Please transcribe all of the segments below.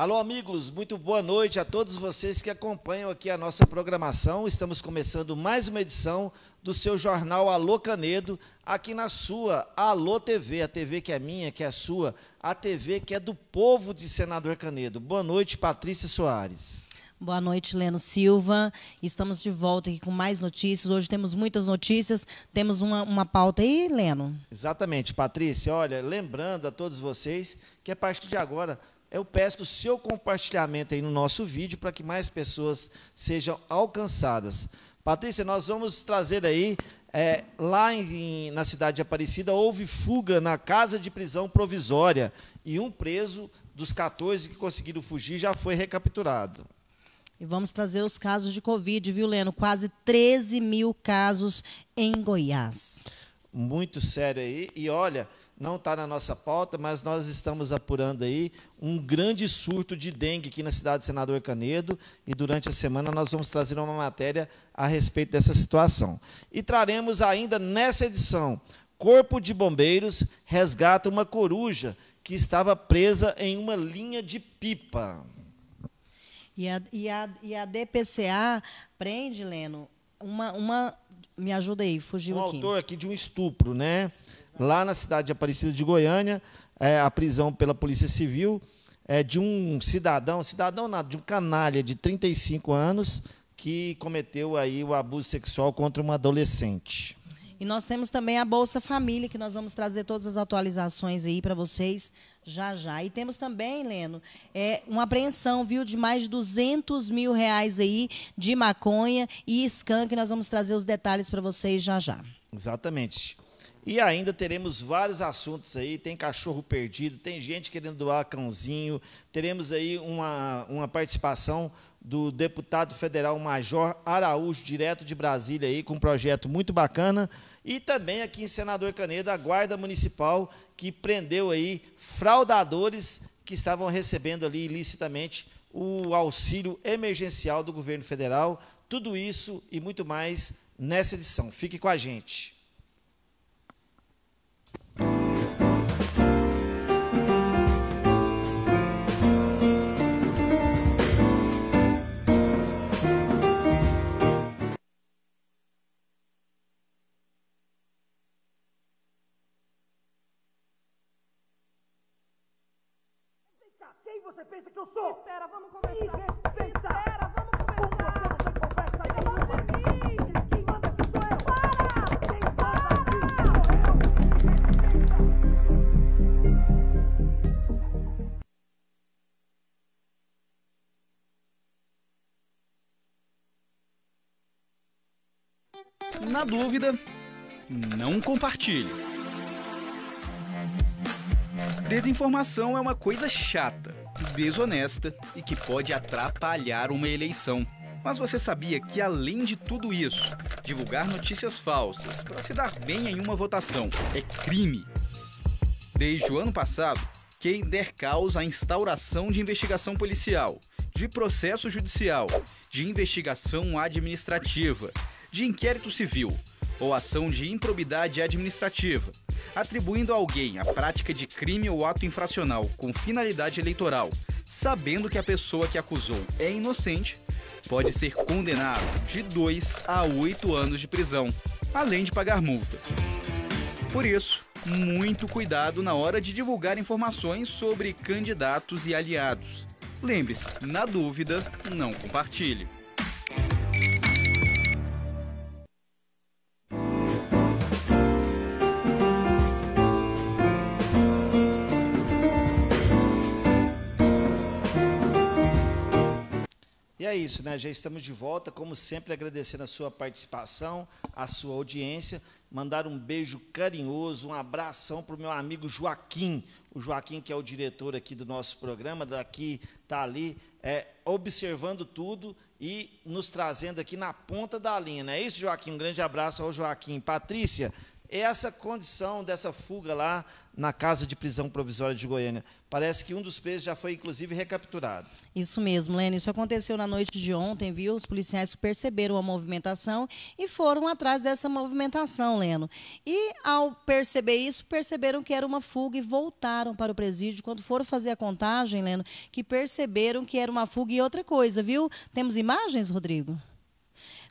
Alô, amigos, muito boa noite a todos vocês que acompanham aqui a nossa programação. Estamos começando mais uma edição do seu jornal Alô Canedo, aqui na sua Alô TV, a TV que é minha, que é sua, a TV que é do povo de Senador Canedo. Boa noite, Patrícia Soares. Boa noite, Leno Silva. Estamos de volta aqui com mais notícias. Hoje temos muitas notícias. Temos uma, uma pauta aí, Leno? Exatamente, Patrícia. Olha, lembrando a todos vocês que a partir de agora eu peço o seu compartilhamento aí no nosso vídeo para que mais pessoas sejam alcançadas. Patrícia, nós vamos trazer aí, é, lá em, na cidade de Aparecida, houve fuga na casa de prisão provisória e um preso dos 14 que conseguiram fugir já foi recapturado. E vamos trazer os casos de Covid, viu, Leno? Quase 13 mil casos em Goiás. Muito sério aí. E olha, não está na nossa pauta, mas nós estamos apurando aí um grande surto de dengue aqui na cidade de Senador Canedo, e durante a semana nós vamos trazer uma matéria a respeito dessa situação. E traremos ainda nessa edição, Corpo de Bombeiros resgata uma coruja que estava presa em uma linha de pipa. E a, e a, e a DPCA prende, Leno, uma, uma... Me ajuda aí, fugiu um aqui. Um autor aqui de um estupro, né? lá na cidade de Aparecida de Goiânia, é, a prisão pela Polícia Civil é, de um cidadão, cidadão nada, de um canalha de 35 anos que cometeu aí o abuso sexual contra uma adolescente. E nós temos também a Bolsa Família, que nós vamos trazer todas as atualizações aí para vocês já já. E temos também, Leno, é, uma apreensão, viu, de mais de 200 mil reais aí de maconha e que Nós vamos trazer os detalhes para vocês já já. Exatamente. E ainda teremos vários assuntos aí. Tem cachorro perdido, tem gente querendo doar cãozinho. Teremos aí uma, uma participação do deputado federal Major Araújo, direto de Brasília, aí, com um projeto muito bacana. E também aqui em Senador Caneda, a Guarda Municipal, que prendeu aí fraudadores que estavam recebendo ali ilicitamente o auxílio emergencial do governo federal. Tudo isso e muito mais nessa edição. Fique com a gente. você pensa que eu sou? Espera, vamos conversar. Me respeita. Espera, vamos conversar. Com você não conversa. Pelo amor de mim. Quem manda aqui sou eu. Para! Quem Na dúvida, não compartilhe. Desinformação é uma coisa chata desonesta e que pode atrapalhar uma eleição. Mas você sabia que, além de tudo isso, divulgar notícias falsas para se dar bem em uma votação é crime? Desde o ano passado, quem der causa à instauração de investigação policial, de processo judicial, de investigação administrativa, de inquérito civil ou ação de improbidade administrativa, atribuindo a alguém a prática de crime ou ato infracional com finalidade eleitoral, sabendo que a pessoa que acusou é inocente, pode ser condenado de 2 a 8 anos de prisão, além de pagar multa. Por isso, muito cuidado na hora de divulgar informações sobre candidatos e aliados. Lembre-se, na dúvida, não compartilhe. é isso, né? Já estamos de volta, como sempre, agradecendo a sua participação, a sua audiência. Mandar um beijo carinhoso, um abração para o meu amigo Joaquim. O Joaquim, que é o diretor aqui do nosso programa, daqui, está ali, é, observando tudo e nos trazendo aqui na ponta da linha. Não é isso, Joaquim? Um grande abraço ao Joaquim. Patrícia, essa condição dessa fuga lá na casa de prisão provisória de Goiânia. Parece que um dos presos já foi, inclusive, recapturado. Isso mesmo, Lênin. Isso aconteceu na noite de ontem, viu? Os policiais perceberam a movimentação e foram atrás dessa movimentação, Leno. E, ao perceber isso, perceberam que era uma fuga e voltaram para o presídio. Quando foram fazer a contagem, Leno, que perceberam que era uma fuga e outra coisa, viu? Temos imagens, Rodrigo?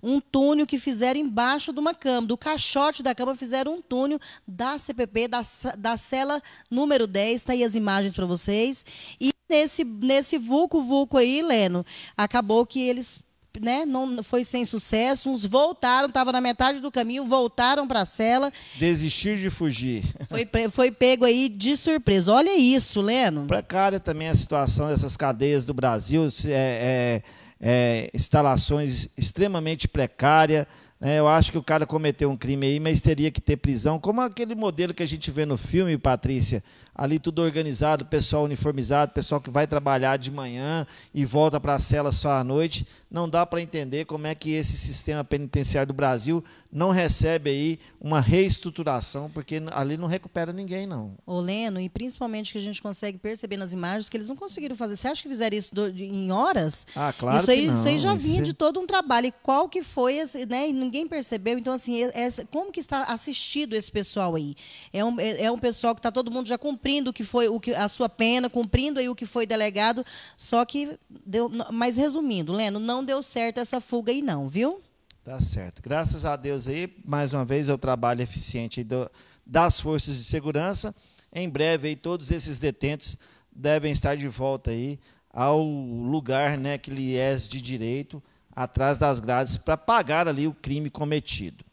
um túnel que fizeram embaixo de uma cama, do caixote da cama fizeram um túnel da CPP, da, da cela número 10, está aí as imagens para vocês. E nesse, nesse vulco-vulco aí, Leno, acabou que eles né, não foi sem sucesso. Uns voltaram, estavam na metade do caminho, voltaram para a cela. Desistir de fugir. Foi, foi pego aí de surpresa. Olha isso, Leno. Precária também a situação dessas cadeias do Brasil. É, é é, instalações extremamente precárias. Né? Eu acho que o cara cometeu um crime aí, mas teria que ter prisão, como aquele modelo que a gente vê no filme, Patrícia, ali tudo organizado, pessoal uniformizado, pessoal que vai trabalhar de manhã e volta para a cela só à noite. Não dá para entender como é que esse sistema penitenciário do Brasil não recebe aí uma reestruturação, porque ali não recupera ninguém, não. Ô, Leno, e principalmente que a gente consegue perceber nas imagens que eles não conseguiram fazer. Você acha que fizeram isso do, de, em horas? Ah, claro isso aí, não. Isso aí já vinha isso... É de todo um trabalho. E qual que foi, esse, né? E ninguém percebeu. Então, assim, essa, como que está assistido esse pessoal aí? É um, é, é um pessoal que está todo mundo já cumprindo cumprindo o que foi o que, a sua pena, cumprindo aí o que foi delegado. Só que deu. Mas resumindo, Leno, não deu certo essa fuga aí, não, viu? Tá certo. Graças a Deus aí, mais uma vez, é o trabalho eficiente do, das forças de segurança. Em breve aí, todos esses detentos devem estar de volta aí ao lugar né, que lhe é de direito, atrás das grades, para pagar ali o crime cometido.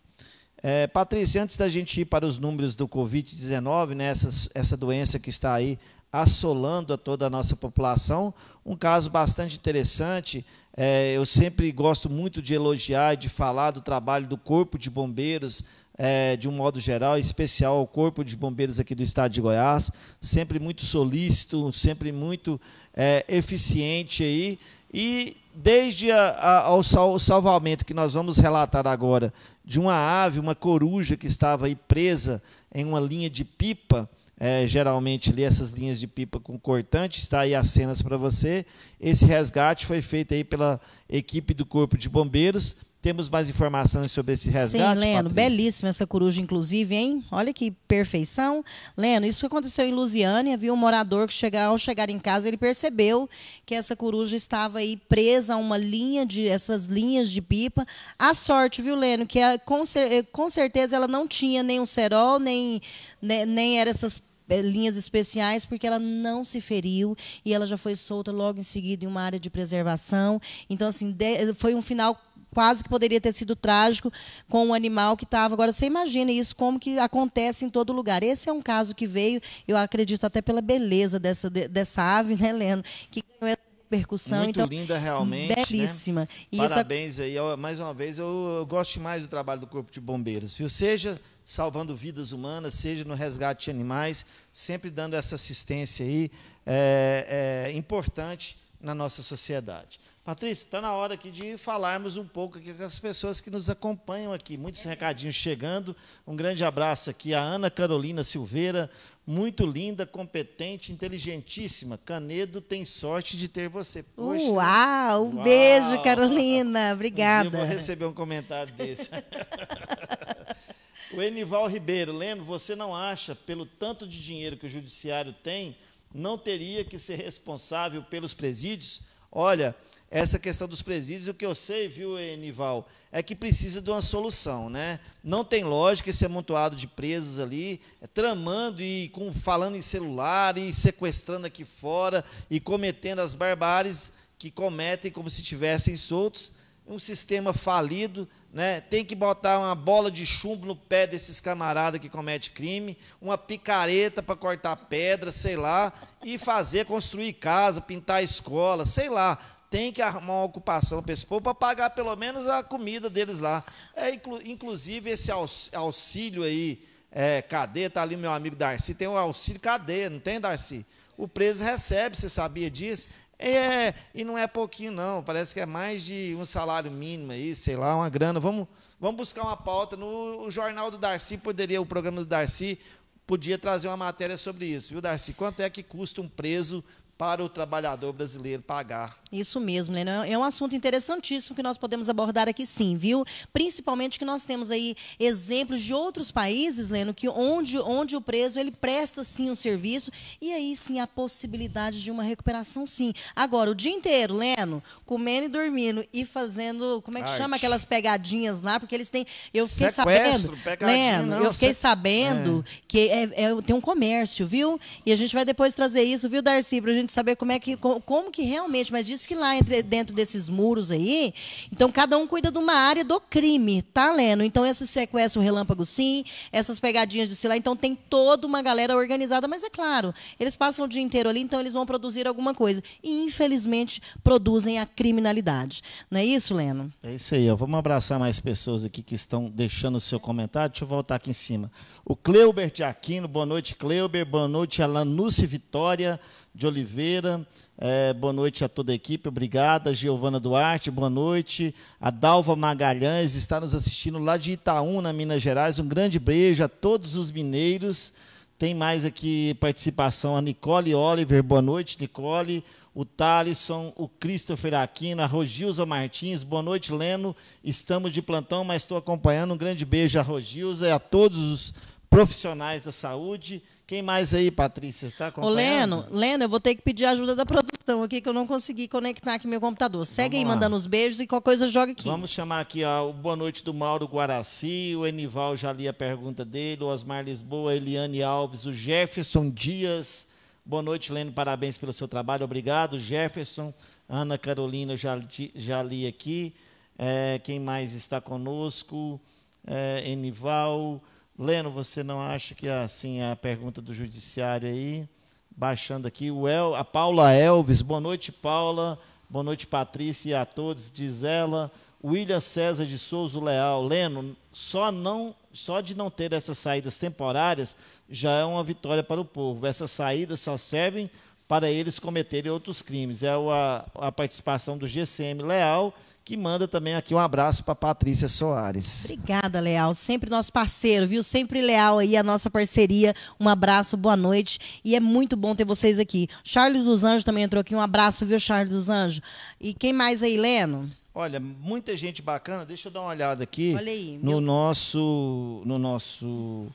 É, Patrícia, antes da gente ir para os números do Covid-19, né, essa, essa doença que está aí assolando a toda a nossa população, um caso bastante interessante. É, eu sempre gosto muito de elogiar e de falar do trabalho do Corpo de Bombeiros, é, de um modo geral, especial ao Corpo de Bombeiros aqui do Estado de Goiás, sempre muito solícito, sempre muito é, eficiente aí. E desde a, a, ao sal, o salvamento que nós vamos relatar agora de uma ave, uma coruja que estava aí presa em uma linha de pipa. É, geralmente ali essas linhas de pipa com cortante, está aí as cenas para você. Esse resgate foi feito aí pela equipe do Corpo de Bombeiros temos mais informações sobre esse resgate, Sim, Leno, Patrícia. belíssima essa coruja, inclusive, hein? Olha que perfeição. Leno, isso aconteceu em Lusiânia, viu? Um morador que chega, ao chegar em casa, ele percebeu que essa coruja estava aí presa a uma linha de, essas linhas de pipa. A sorte, viu, Leno, que a, com, eh, com certeza ela não tinha nem um cerol, nem, nem, né, nem era essas eh, linhas especiais porque ela não se feriu e ela já foi solta logo em seguida em uma área de preservação. Então, assim, foi um final quase que poderia ter sido trágico com o um animal que estava. Agora, você imagina isso, como que acontece em todo lugar. Esse é um caso que veio, eu acredito até pela beleza dessa, dessa ave, né, Leno? Que ganhou essa repercussão. Muito então, linda, realmente. Né? Belíssima. Né? E Parabéns isso... aí. Mais uma vez, eu, eu gosto mais do trabalho do Corpo de Bombeiros, viu? Seja salvando vidas humanas, seja no resgate de animais, sempre dando essa assistência aí. é, é importante na nossa sociedade. Patrícia, está na hora aqui de falarmos um pouco aqui com as pessoas que nos acompanham aqui. Muitos recadinhos chegando. Um grande abraço aqui à Ana Carolina Silveira, muito linda, competente, inteligentíssima. Canedo tem sorte de ter você. Poxa. Uau, um uau. beijo, Carolina. Obrigada. Um eu vou receber um comentário desse. o Enival Ribeiro, Leno, você não acha, pelo tanto de dinheiro que o judiciário tem, não teria que ser responsável pelos presídios. Olha, essa questão dos presídios, o que eu sei, viu, Enival, é que precisa de uma solução, né? Não tem lógica esse amontoado de presos ali, é, tramando e com, falando em celular e sequestrando aqui fora e cometendo as barbáries que cometem como se estivessem soltos um sistema falido, né? tem que botar uma bola de chumbo no pé desses camaradas que cometem crime, uma picareta para cortar pedra, sei lá, e fazer construir casa, pintar escola, sei lá. Tem que arrumar uma ocupação para esse povo para pagar pelo menos a comida deles lá. É, inclu inclusive, esse auxílio aí, é, cadê? Está ali meu amigo Darcy, tem um auxílio cadê, não tem, Darcy? O preso recebe, você sabia disso? É, e não é pouquinho, não. Parece que é mais de um salário mínimo aí, sei lá, uma grana. Vamos, vamos buscar uma pauta. No jornal do Darcy, poderia, o programa do Darcy, podia trazer uma matéria sobre isso, viu, Darcy? Quanto é que custa um preso para o trabalhador brasileiro pagar. Isso mesmo, Lena. É, é um assunto interessantíssimo que nós podemos abordar aqui sim, viu? Principalmente que nós temos aí exemplos de outros países, Leno, que onde, onde o preso ele presta sim um serviço e aí sim a possibilidade de uma recuperação sim. Agora, o dia inteiro, Leno, comendo e dormindo e fazendo, como é que Arte. chama aquelas pegadinhas lá, porque eles têm, eu fiquei Sequestro, sabendo, Leno, não, eu fiquei sabendo é. que é, é, tem um comércio, viu? E a gente vai depois trazer isso, viu, Darcy, pra gente gente saber como é que como que realmente, mas diz que lá entre, dentro desses muros aí, então cada um cuida de uma área do crime, tá Leno Então esse sequestro relâmpago sim, essas pegadinhas de lá, então tem toda uma galera organizada, mas é claro, eles passam o dia inteiro ali, então eles vão produzir alguma coisa e infelizmente produzem a criminalidade. Não é isso, Leno? É isso aí, ó. vamos abraçar mais pessoas aqui que estão deixando o seu comentário. Deixa eu voltar aqui em cima. O Cleubert Aquino, boa noite, Cleubert, boa noite, Alanuce Vitória de Oliveira, é, boa noite a toda a equipe, obrigada. Giovana Duarte, boa noite. A Dalva Magalhães está nos assistindo lá de Itaúna, Minas Gerais. Um grande beijo a todos os mineiros. Tem mais aqui participação a Nicole Oliver, boa noite, Nicole. O Talisson, o Christopher Aquino, a Rogilza Martins, boa noite, Leno. Estamos de plantão, mas estou acompanhando. Um grande beijo a Rogilza e a todos os profissionais da saúde. Quem mais aí, Patrícia? Tá Ô, Leno, Leno, eu vou ter que pedir a ajuda da produção aqui, que eu não consegui conectar aqui meu computador. Segue Vamos aí lá. mandando os beijos e qualquer coisa joga aqui. Vamos chamar aqui ó, o Boa Noite do Mauro Guaraci, o Enival já li a pergunta dele, o Osmar Lisboa, a Eliane Alves, o Jefferson Dias. Boa noite, Leno, parabéns pelo seu trabalho, obrigado. Jefferson, Ana Carolina, já, já li aqui. É, quem mais está conosco? É, Enival... Leno, você não acha que assim a pergunta do judiciário aí, baixando aqui, o El, a Paula Elves, boa noite, Paula, boa noite, Patrícia e a todos, diz ela, William César de Souza Leal, Leno, só não, só de não ter essas saídas temporárias já é uma vitória para o povo. Essas saídas só servem para eles cometerem outros crimes. É a, a participação do GCM Leal que manda também aqui um abraço para Patrícia Soares. Obrigada, Leal, sempre nosso parceiro, viu? Sempre leal aí a nossa parceria. Um abraço, boa noite e é muito bom ter vocês aqui. Charles dos Anjos também entrou aqui, um abraço, viu, Charles dos Anjos? E quem mais aí, Leno? Olha, muita gente bacana. Deixa eu dar uma olhada aqui aí, no meu... nosso no nosso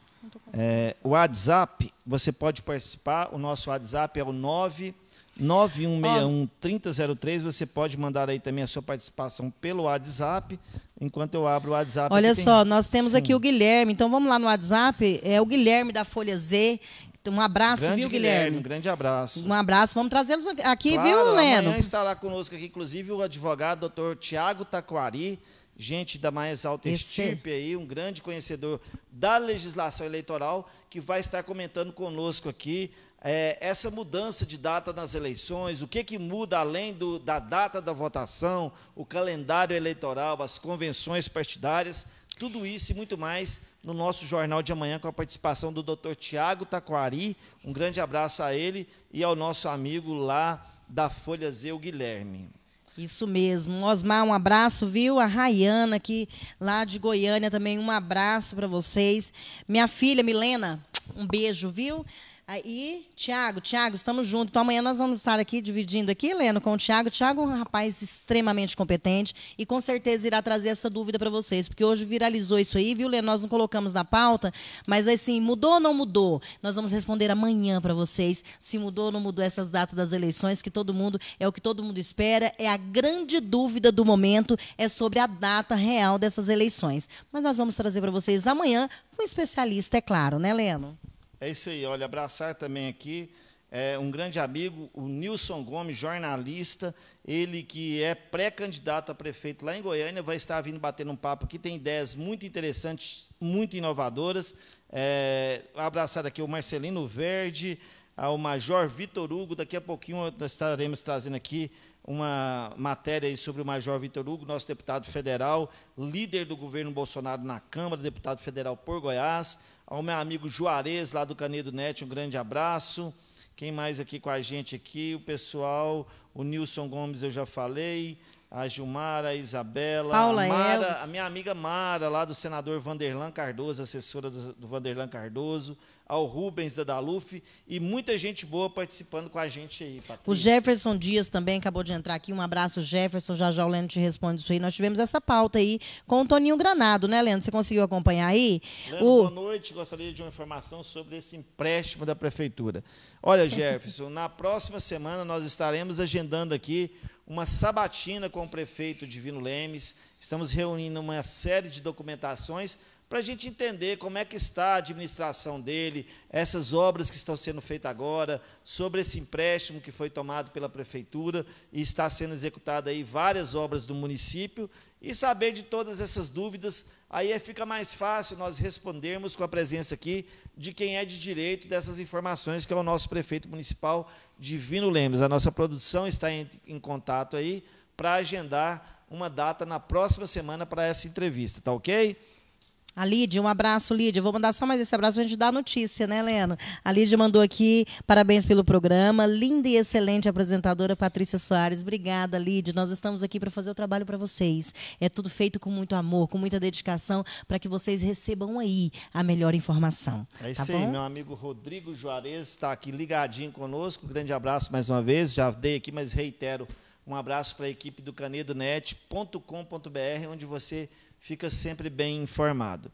é, WhatsApp. Você pode participar. O nosso WhatsApp é o 9 9161 3003, você pode mandar aí também a sua participação pelo WhatsApp, enquanto eu abro o WhatsApp. Olha só, tem... nós temos Sim. aqui o Guilherme, então vamos lá no WhatsApp, é o Guilherme da Folha Z, um abraço, grande viu, Guilherme? Guilherme? Um grande abraço. Um abraço. Vamos trazê-los aqui, claro, viu, Leno? Amanhã lá conosco aqui, inclusive, o advogado doutor Tiago Taquari, gente da mais alta estirpe aí, um grande conhecedor da legislação eleitoral, que vai estar comentando conosco aqui é, essa mudança de data nas eleições, o que, que muda além do, da data da votação, o calendário eleitoral, as convenções partidárias, tudo isso e muito mais no nosso Jornal de Amanhã, com a participação do doutor Tiago Taquari. Um grande abraço a ele e ao nosso amigo lá da Folha Zeu Guilherme. Isso mesmo. Osmar, um abraço, viu? A Rayana aqui, lá de Goiânia, também um abraço para vocês. Minha filha, Milena, um beijo, viu? Aí, Tiago, Tiago, estamos juntos. Então, amanhã nós vamos estar aqui dividindo aqui, Leno, com o Tiago. Tiago é um rapaz extremamente competente e com certeza irá trazer essa dúvida para vocês, porque hoje viralizou isso aí, viu, Leno? Nós não colocamos na pauta, mas assim, mudou ou não mudou? Nós vamos responder amanhã para vocês se mudou ou não mudou essas datas das eleições, que todo mundo, é o que todo mundo espera, é a grande dúvida do momento, é sobre a data real dessas eleições. Mas nós vamos trazer para vocês amanhã com um especialista, é claro, né, Leno? É isso aí, olha, abraçar também aqui é, um grande amigo, o Nilson Gomes, jornalista, ele que é pré-candidato a prefeito lá em Goiânia, vai estar vindo bater um papo aqui, tem ideias muito interessantes, muito inovadoras. É, abraçar aqui o Marcelino Verde, ao Major Vitor Hugo. Daqui a pouquinho nós estaremos trazendo aqui uma matéria sobre o Major Vitor Hugo, nosso deputado federal, líder do governo Bolsonaro na Câmara, deputado federal por Goiás. Ao meu amigo Juarez, lá do Canedo Net, um grande abraço. Quem mais aqui com a gente aqui? O pessoal, o Nilson Gomes, eu já falei. A Gilmara, a Isabela, Paula a Mara, a minha amiga Mara, lá do senador Vanderlan Cardoso, assessora do, do Vanderlan Cardoso, ao Rubens Daluf e muita gente boa participando com a gente aí, Patrícia. O Jefferson Dias também acabou de entrar aqui. Um abraço, Jefferson. Já já o Lendo te responde isso aí. Nós tivemos essa pauta aí com o Toninho Granado, né, Lendo? Você conseguiu acompanhar aí? o... boa noite. Gostaria de uma informação sobre esse empréstimo da Prefeitura. Olha, Jefferson, na próxima semana nós estaremos agendando aqui uma sabatina com o prefeito Divino Lemes. Estamos reunindo uma série de documentações para a gente entender como é que está a administração dele, essas obras que estão sendo feitas agora, sobre esse empréstimo que foi tomado pela prefeitura e está sendo executada aí várias obras do município e saber de todas essas dúvidas, aí é, fica mais fácil nós respondermos com a presença aqui de quem é de direito dessas informações, que é o nosso prefeito municipal Divino Lemos. A nossa produção está em, em contato aí para agendar uma data na próxima semana para essa entrevista, tá OK? A Lid, um abraço, Lid. Vou mandar só mais esse abraço para a gente dar a notícia, né, Leno? A Lid mandou aqui, parabéns pelo programa. Linda e excelente apresentadora Patrícia Soares. Obrigada, Lid. Nós estamos aqui para fazer o trabalho para vocês. É tudo feito com muito amor, com muita dedicação, para que vocês recebam aí a melhor informação. É isso tá aí, meu amigo Rodrigo Juarez está aqui ligadinho conosco. Grande abraço mais uma vez. Já dei aqui, mas reitero. Um abraço para a equipe do canedonet.com.br, onde você fica sempre bem informado.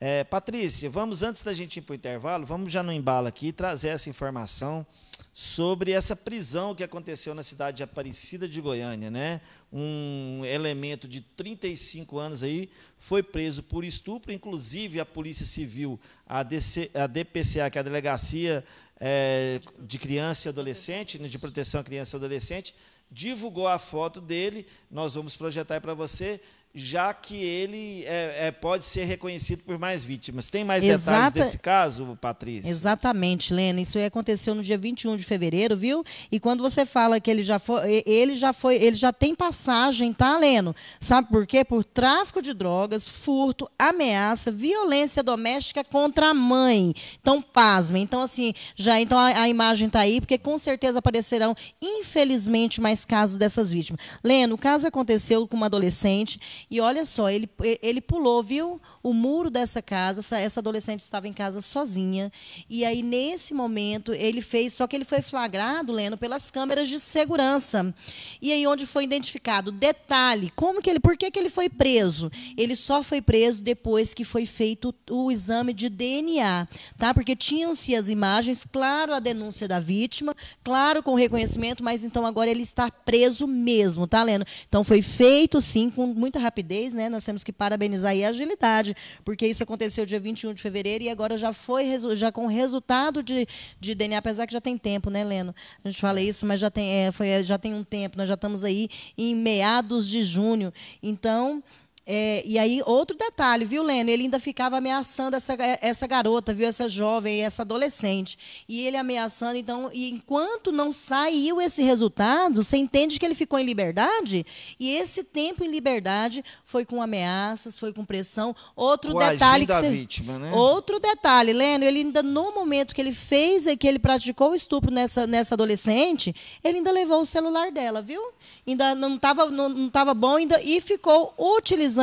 É, Patrícia, vamos, antes da gente ir para o intervalo, vamos já no embalo aqui trazer essa informação sobre essa prisão que aconteceu na cidade de Aparecida de Goiânia. Né? Um elemento de 35 anos aí foi preso por estupro, inclusive a Polícia Civil, a, DC, a DPCA, que é a Delegacia é, de Criança e Adolescente, né, de Proteção à Criança e Adolescente, divulgou a foto dele, nós vamos projetar para você já que ele é, é, pode ser reconhecido por mais vítimas. Tem mais Exata... detalhes desse caso, Patrícia? Exatamente, Lena. Isso aconteceu no dia 21 de fevereiro, viu? E quando você fala que ele já foi, ele já foi, ele já tem passagem, tá, Leno? Sabe por quê? Por tráfico de drogas, furto, ameaça, violência doméstica contra a mãe. Então, pasmem. Então, assim, já então a, a imagem está aí, porque com certeza aparecerão, infelizmente, mais casos dessas vítimas. Leno, o caso aconteceu com uma adolescente e olha só, ele, ele pulou, viu? o muro dessa casa, essa, essa adolescente estava em casa sozinha. E aí, nesse momento, ele fez, só que ele foi flagrado, Leno, pelas câmeras de segurança. E aí, onde foi identificado? Detalhe, como que ele. Por que, que ele foi preso? Ele só foi preso depois que foi feito o exame de DNA, tá? Porque tinham-se as imagens, claro, a denúncia da vítima, claro, com reconhecimento, mas então agora ele está preso mesmo, tá, Leno? Então foi feito sim com muita rapidez, né? Nós temos que parabenizar aí a agilidade porque isso aconteceu dia 21 de fevereiro e agora já foi já com resultado de, de DNA, apesar que já tem tempo, né, Leno? A gente fala é. isso, mas já tem, é, foi, já tem um tempo, nós já estamos aí em meados de junho. Então, é, e aí, outro detalhe, viu, Leno? Ele ainda ficava ameaçando essa, essa garota, viu? Essa jovem, essa adolescente. E ele ameaçando, então, e enquanto não saiu esse resultado, você entende que ele ficou em liberdade? E esse tempo em liberdade foi com ameaças, foi com pressão. Outro o detalhe. Que você... vítima, né? Outro detalhe, Leno, ele ainda, no momento que ele fez, é que ele praticou o estupro nessa, nessa adolescente, ele ainda levou o celular dela, viu? Ainda não estava não, não tava bom ainda, e ficou utilizando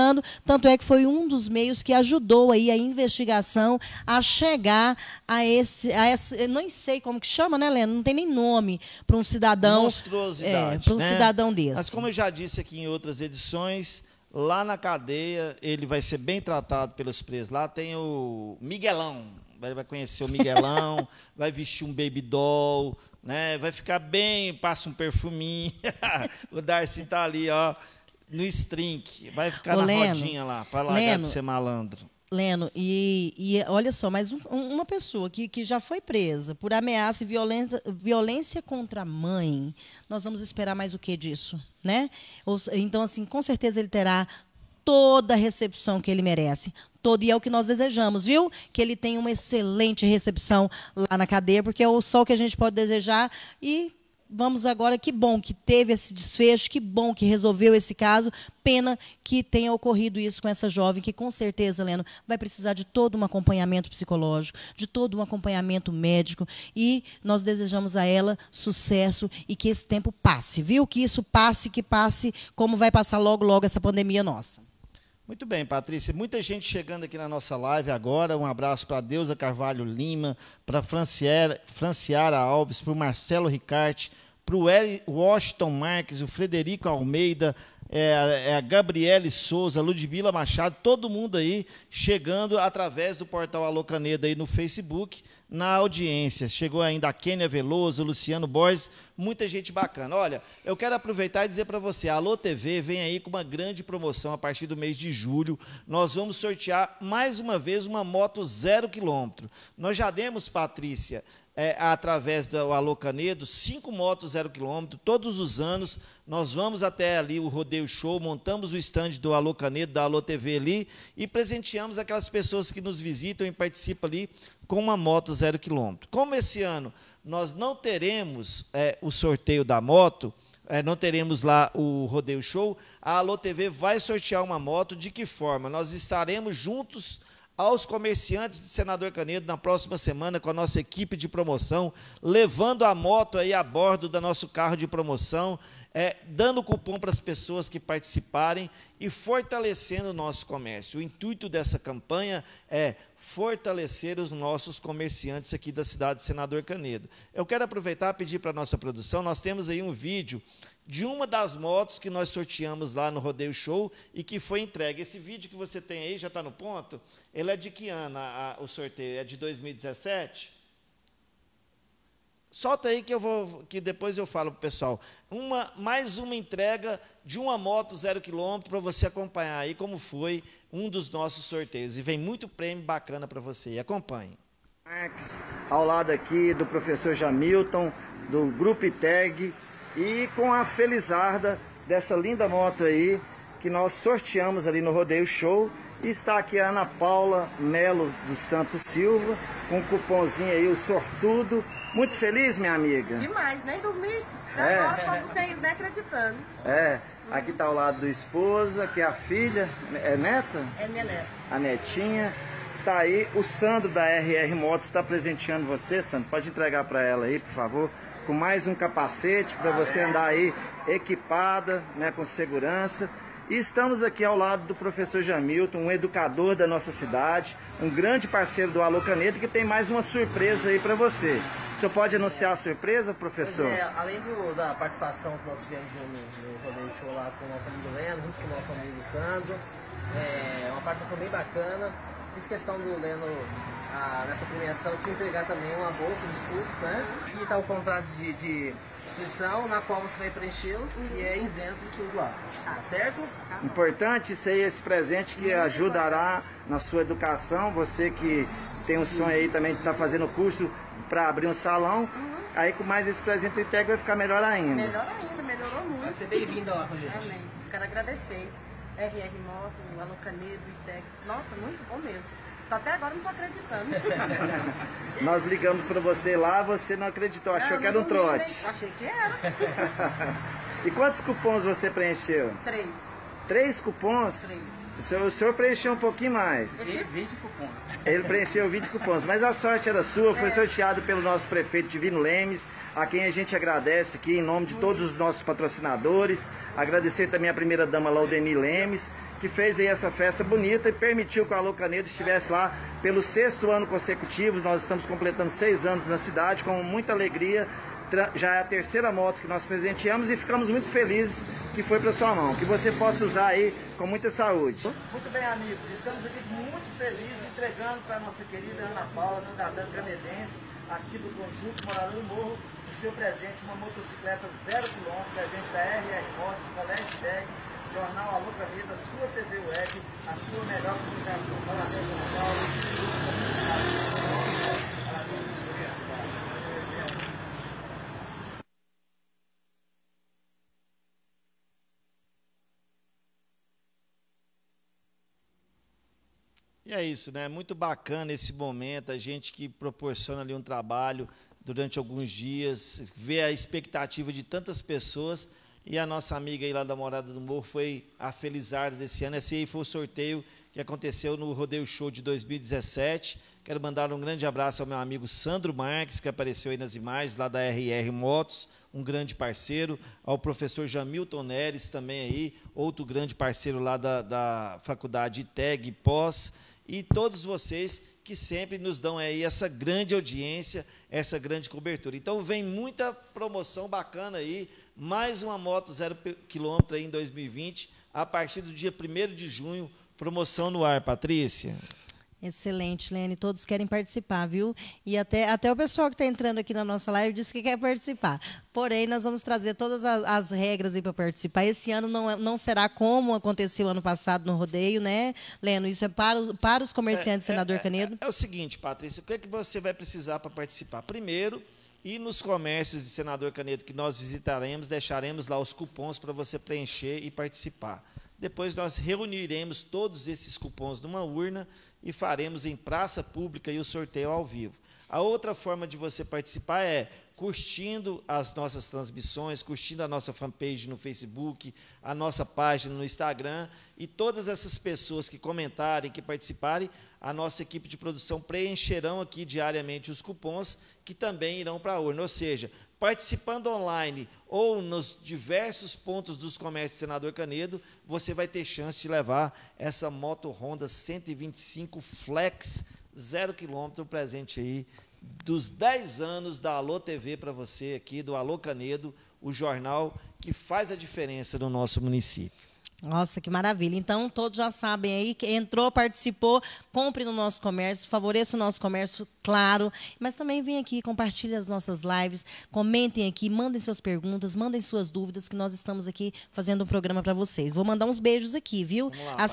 tanto é que foi um dos meios que ajudou aí a investigação a chegar a esse, a esse não sei como que chama, né, Lena? Não tem nem nome para um cidadão, monstruosidade, é, para um né? cidadão desse. Mas como eu já disse aqui em outras edições, lá na cadeia ele vai ser bem tratado pelos presos. Lá tem o Miguelão, vai conhecer o Miguelão, vai vestir um baby doll, né? Vai ficar bem, passa um perfuminho. o Darcy está ali, ó no string vai ficar Ô, na Leno, rodinha lá, para largar Leno, de ser malandro. Leno, e, e olha só, mas um, uma pessoa que, que já foi presa por ameaça e violência, violência contra a mãe, nós vamos esperar mais o que disso, né? Ou, então, assim, com certeza ele terá toda a recepção que ele merece. Todo, e é o que nós desejamos, viu? Que ele tenha uma excelente recepção lá na cadeia, porque é só o que a gente pode desejar e vamos agora, que bom que teve esse desfecho, que bom que resolveu esse caso. Pena que tenha ocorrido isso com essa jovem, que com certeza, Leno, vai precisar de todo um acompanhamento psicológico, de todo um acompanhamento médico. E nós desejamos a ela sucesso e que esse tempo passe, viu? Que isso passe, que passe, como vai passar logo, logo essa pandemia nossa. Muito bem, Patrícia. Muita gente chegando aqui na nossa live agora. Um abraço para Deusa Carvalho Lima, para Franciara, Alves, para o Marcelo Ricarte, para o Washington Marques, o Frederico Almeida, é, é, a Gabriele Souza, Ludmila Machado, todo mundo aí chegando através do portal Alô Caneda aí no Facebook, na audiência. Chegou ainda a Kênia Veloso, Luciano Borges, muita gente bacana. Olha, eu quero aproveitar e dizer para você, a Alô TV vem aí com uma grande promoção a partir do mês de julho. Nós vamos sortear mais uma vez uma moto zero quilômetro. Nós já demos, Patrícia, é, através do Alô Canedo, cinco motos zero quilômetro, todos os anos. Nós vamos até ali o Rodeio Show, montamos o stand do Alô Canedo, da Alô TV ali, e presenteamos aquelas pessoas que nos visitam e participam ali com uma moto zero quilômetro. Como esse ano nós não teremos é, o sorteio da moto, é, não teremos lá o Rodeio Show. A Alô TV vai sortear uma moto. De que forma? Nós estaremos juntos aos comerciantes de Senador Canedo na próxima semana com a nossa equipe de promoção, levando a moto aí a bordo do nosso carro de promoção, é, dando cupom para as pessoas que participarem e fortalecendo o nosso comércio. O intuito dessa campanha é fortalecer os nossos comerciantes aqui da cidade de Senador Canedo. Eu quero aproveitar e pedir para a nossa produção, nós temos aí um vídeo de uma das motos que nós sorteamos lá no Rodeio Show e que foi entregue. Esse vídeo que você tem aí, já está no ponto, ele é de que ano a, a, o sorteio? É de 2017? Solta aí que eu vou, que depois eu falo para o pessoal. Uma, mais uma entrega de uma moto zero quilômetro para você acompanhar aí como foi um dos nossos sorteios. E vem muito prêmio bacana para você. E acompanhe. Max, ao lado aqui do professor Jamilton, do Grupo Tag e com a Felizarda dessa linda moto aí que nós sorteamos ali no Rodeio Show Está aqui a Ana Paula Melo do Santo Silva, com um cupomzinho aí, o sortudo. Muito feliz, minha amiga? Demais, nem dormi. É. Agora como vocês, nem né, acreditando. É, aqui está ao lado do esposo, aqui é a filha, é neta? É minha neta. A netinha. Tá aí, o Sandro da RR Motos está presenteando você, Sandro. Pode entregar para ela aí, por favor com mais um capacete para ah, você é. andar aí equipada, né, com segurança. E estamos aqui ao lado do professor Jamilton, um educador da nossa cidade, um grande parceiro do Alô Caneta, que tem mais uma surpresa aí para você. O senhor pode anunciar a surpresa, professor? É, além do, da participação que nós tivemos no, no Rodeio Show lá com o nosso amigo Leno, junto com o nosso amigo Sandro, é uma participação bem bacana. Fiz questão do Leno, a, ah, nessa premiação, de entregar também uma bolsa de estudos, né? E tá o contrato de, de inscrição na qual você vai preencher uhum. e é isento de tudo lá. Tá, tá certo? Tá Importante ser esse presente que ajudará na sua educação. Você que tem um sonho aí também de estar tá fazendo curso para abrir um salão, uhum. aí com mais esse presente do ITEC vai ficar melhor ainda. Melhor ainda, melhorou muito. Vai ser bem-vindo lá com a gente. Amém. Quero agradecer. RR Moto, Alô Canedo, ITEC. Nossa, muito bom mesmo. Até agora não tô acreditando. Nós ligamos para você lá, você não acreditou, achou não, que era um trote. Nem, achei que era. e quantos cupons você preencheu? Três. Três cupons? Três. Se o senhor preencheu um pouquinho mais. 20 cupons. Ele preencheu 20 cupons, mas a sorte era sua, foi é. sorteado pelo nosso prefeito Divino Lemes, a quem a gente agradece aqui em nome de todos os nossos patrocinadores. Agradecer também a primeira dama Laudeni Lemes, que fez aí essa festa bonita e permitiu que o Alô Canedo estivesse lá pelo sexto ano consecutivo. Nós estamos completando seis anos na cidade com muita alegria já é a terceira moto que nós presenteamos e ficamos muito felizes que foi para sua mão. Que você possa usar aí com muita saúde. Muito bem, amigos. Estamos aqui muito felizes entregando para a nossa querida Ana Paula, cidadã canedense, aqui do Conjunto Morada do Morro, o seu presente, uma motocicleta zero quilômetro, presente da RR Motos, do Colégio Tech, Jornal Alô Vida, sua TV Web, a sua melhor comunicação. Parabéns, Ana Paula. E é isso, né? Muito bacana esse momento, a gente que proporciona ali um trabalho durante alguns dias, ver a expectativa de tantas pessoas. E a nossa amiga aí lá da Morada do Morro foi a felizarda desse ano. Esse aí foi o sorteio que aconteceu no Rodeio Show de 2017. Quero mandar um grande abraço ao meu amigo Sandro Marques, que apareceu aí nas imagens lá da RR Motos, um grande parceiro. Ao professor Jamilton Neres também aí, outro grande parceiro lá da, da Faculdade ITEG Pós e todos vocês que sempre nos dão aí essa grande audiência, essa grande cobertura. Então vem muita promoção bacana aí, mais uma moto zero quilômetro aí em 2020, a partir do dia 1 de junho, promoção no ar, Patrícia. Excelente, Lene. Todos querem participar, viu? E até, até o pessoal que está entrando aqui na nossa live disse que quer participar. Porém, nós vamos trazer todas as, as regras para participar. Esse ano não, é, não será como aconteceu ano passado no rodeio, né, Leno? Isso é para, para os comerciantes, é, senador é, é, Canedo? É, é, o seguinte, Patrícia, o que é que você vai precisar para participar? Primeiro, e nos comércios de senador Canedo que nós visitaremos, deixaremos lá os cupons para você preencher e participar. Depois nós reuniremos todos esses cupons numa urna e faremos em praça pública e o sorteio ao vivo. A outra forma de você participar é curtindo as nossas transmissões, curtindo a nossa fanpage no Facebook, a nossa página no Instagram e todas essas pessoas que comentarem, que participarem, a nossa equipe de produção preencherão aqui diariamente os cupons que também irão para a urna. Ou seja, Participando online ou nos diversos pontos dos comércios Senador Canedo, você vai ter chance de levar essa moto Honda 125 Flex zero quilômetro presente aí dos 10 anos da Alô TV para você aqui do Alô Canedo, o jornal que faz a diferença no nosso município. Nossa, que maravilha. Então, todos já sabem aí que entrou, participou, compre no nosso comércio, favoreça o nosso comércio, claro. Mas também vem aqui, compartilhe as nossas lives, comentem aqui, mandem suas perguntas, mandem suas dúvidas, que nós estamos aqui fazendo um programa para vocês. Vou mandar uns beijos aqui, viu? Lá, a,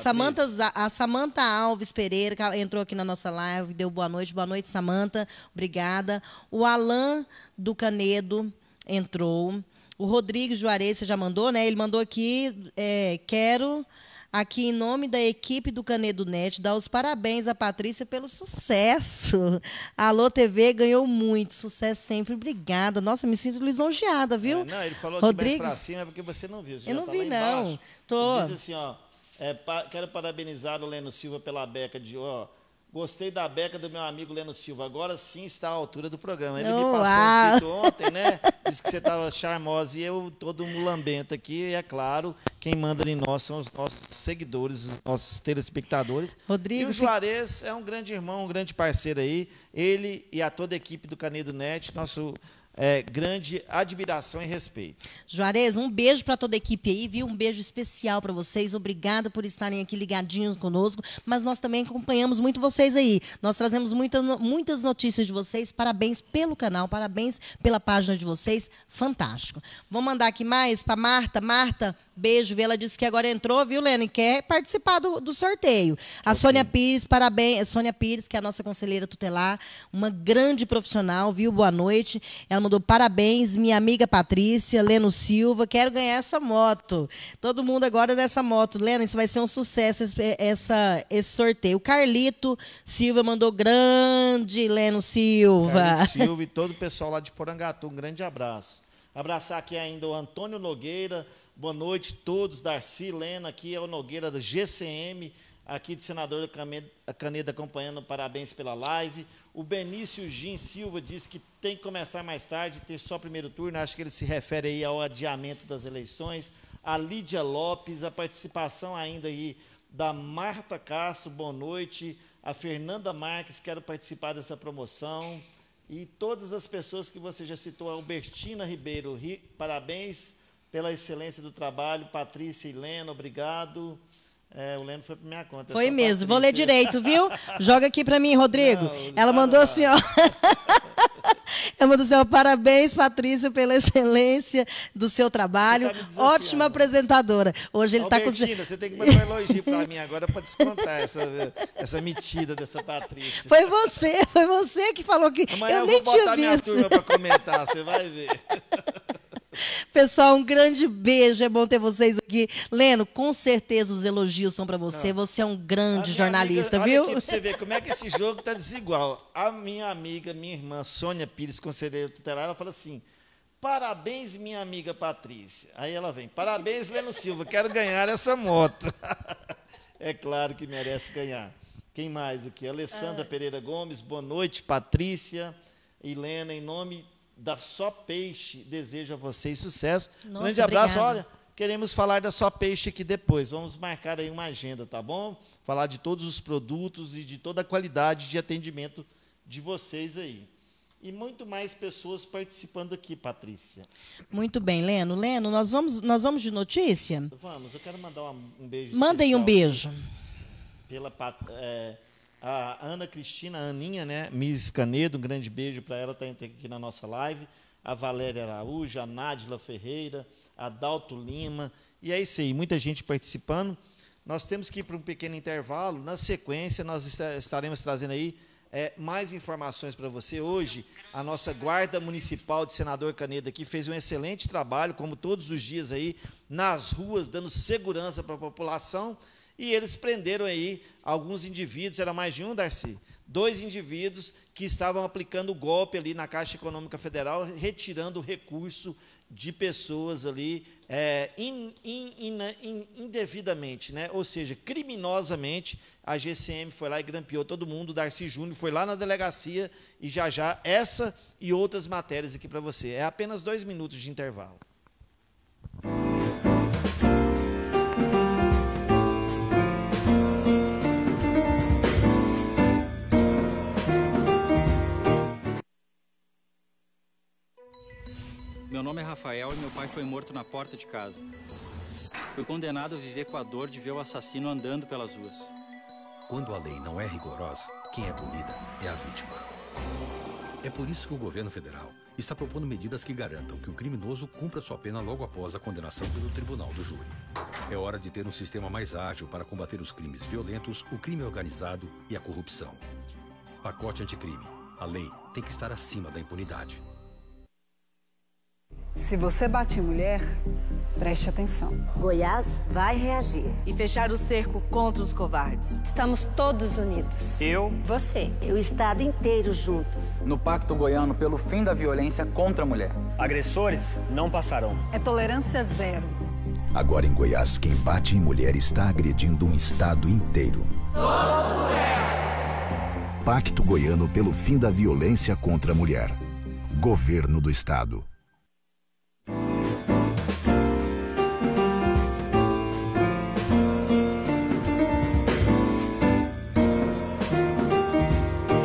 Samanta, a Alves Pereira que entrou aqui na nossa live, deu boa noite. Boa noite, Samanta. Obrigada. O Alan do Canedo entrou. O Rodrigo Juarez, você já mandou, né? Ele mandou aqui, é, quero aqui em nome da equipe do Canedo Net dar os parabéns à Patrícia pelo sucesso. Alô TV ganhou muito, sucesso sempre. Obrigada. Nossa, me sinto lisonjeada, viu? É, não, ele falou Rodrigues... aqui mais pra cima é porque você não viu. Você eu não tá vi, não. Tô... Ele diz assim, ó, é, pa quero parabenizar o Leno Silva pela beca de... ó Gostei da beca do meu amigo Leno Silva. Agora sim está à altura do programa. Ele Uau. me passou um ontem, né? Disse que você estava charmosa e eu todo mulambento aqui. E é claro, quem manda em nós são os nossos seguidores, os nossos telespectadores. Rodrigo. E o Juarez é um grande irmão, um grande parceiro aí. Ele e a toda a equipe do Canedo Net, nosso é, grande admiração e respeito. Juarez, um beijo para toda a equipe aí, viu? Um beijo especial para vocês. Obrigada por estarem aqui ligadinhos conosco, mas nós também acompanhamos muito vocês aí. Nós trazemos muita, muitas notícias de vocês. Parabéns pelo canal, parabéns pela página de vocês. Fantástico. Vou mandar aqui mais para Marta. Marta, Beijo, viu? Ela disse que agora entrou, viu, Lene? Quer participar do, do sorteio. A okay. Sônia Pires, parabéns. Sônia Pires, que é a nossa conselheira tutelar, uma grande profissional, viu? Boa noite. Ela mandou parabéns, minha amiga Patrícia, Leno Silva. Quero ganhar essa moto. Todo mundo agora nessa moto. Lena, isso vai ser um sucesso, essa, esse sorteio. O Carlito Silva mandou grande, Leno Silva. Carlito Silva e todo o pessoal lá de Porangatu, um grande abraço. Abraçar aqui ainda o Antônio Nogueira Boa noite a todos. Darcy, Lena, aqui é o Nogueira da GCM, aqui de Senador da Caneda, acompanhando. Parabéns pela live. O Benício Gin Silva diz que tem que começar mais tarde, ter só primeiro turno. Acho que ele se refere aí ao adiamento das eleições. A Lídia Lopes, a participação ainda aí da Marta Castro, boa noite. A Fernanda Marques, quero participar dessa promoção. E todas as pessoas que você já citou, a Albertina Ribeiro, ri, parabéns pela excelência do trabalho. Patrícia e Leno, obrigado. É, o Leno foi para minha conta. Foi mesmo. Patrícia. Vou ler direito, viu? Joga aqui para mim, Rodrigo. Não, Ela tá mandou assim, ó. Ela mandou assim, ó, parabéns, Patrícia, pela excelência do seu trabalho. Tá Ótima apresentadora. Hoje ele está com... você tem que mandar um elogio para mim agora para descontar essa, essa metida dessa Patrícia. Foi você, foi você que falou que Amanhã eu, nem tinha visto. eu minha turma para comentar, você vai ver. Pessoal, um grande beijo. É bom ter vocês aqui. Leno, com certeza os elogios são para você. Não. Você é um grande jornalista, amiga, viu? Olha aqui pra você ver como é que esse jogo tá desigual. A minha amiga, minha irmã Sônia Pires, conselheira tutelar, ela fala assim: Parabéns, minha amiga Patrícia. Aí ela vem: Parabéns, Leno Silva. Quero ganhar essa moto. é claro que merece ganhar. Quem mais aqui? Alessandra ah. Pereira Gomes, boa noite, Patrícia. Helena, em nome da Só Peixe deseja a vocês sucesso. Nossa, Grande abraço. Obrigada. Olha, queremos falar da Só Peixe aqui depois. Vamos marcar aí uma agenda, tá bom? Falar de todos os produtos e de toda a qualidade de atendimento de vocês aí. E muito mais pessoas participando aqui, Patrícia. Muito bem, Leno. Leno, nós vamos, nós vamos de notícia? Vamos, eu quero mandar um, um beijo. Mandem um beijo. Pela, é, a Ana Cristina, a Aninha, né? Miss Canedo, um grande beijo para ela, está aqui na nossa live. A Valéria Araújo, a Nádila Ferreira, a Dalto Lima. E é isso aí, muita gente participando. Nós temos que ir para um pequeno intervalo. Na sequência, nós estaremos trazendo aí é, mais informações para você. Hoje, a nossa Guarda Municipal de Senador Caneda aqui fez um excelente trabalho, como todos os dias aí, nas ruas, dando segurança para a população. E eles prenderam aí alguns indivíduos, era mais de um, Darcy, dois indivíduos que estavam aplicando golpe ali na Caixa Econômica Federal, retirando recurso de pessoas ali é, in, in, in, indevidamente, né? ou seja, criminosamente, a GCM foi lá e grampeou todo mundo, Darcy Júnior foi lá na delegacia e já já essa e outras matérias aqui para você. É apenas dois minutos de intervalo. Meu nome é Rafael e meu pai foi morto na porta de casa. Fui condenado a viver com a dor de ver o assassino andando pelas ruas. Quando a lei não é rigorosa, quem é punida é a vítima. É por isso que o governo federal está propondo medidas que garantam que o criminoso cumpra sua pena logo após a condenação pelo tribunal do júri. É hora de ter um sistema mais ágil para combater os crimes violentos, o crime organizado e a corrupção. Pacote anticrime. A lei tem que estar acima da impunidade. Se você bate em mulher, preste atenção. Goiás vai reagir. E fechar o cerco contra os covardes. Estamos todos unidos. Eu. Você. E o Estado inteiro juntos. No Pacto Goiano pelo fim da violência contra a mulher. Agressores não passarão. É tolerância zero. Agora em Goiás, quem bate em mulher está agredindo um Estado inteiro. Todas mulheres. Pacto Goiano pelo fim da violência contra a mulher. Governo do Estado.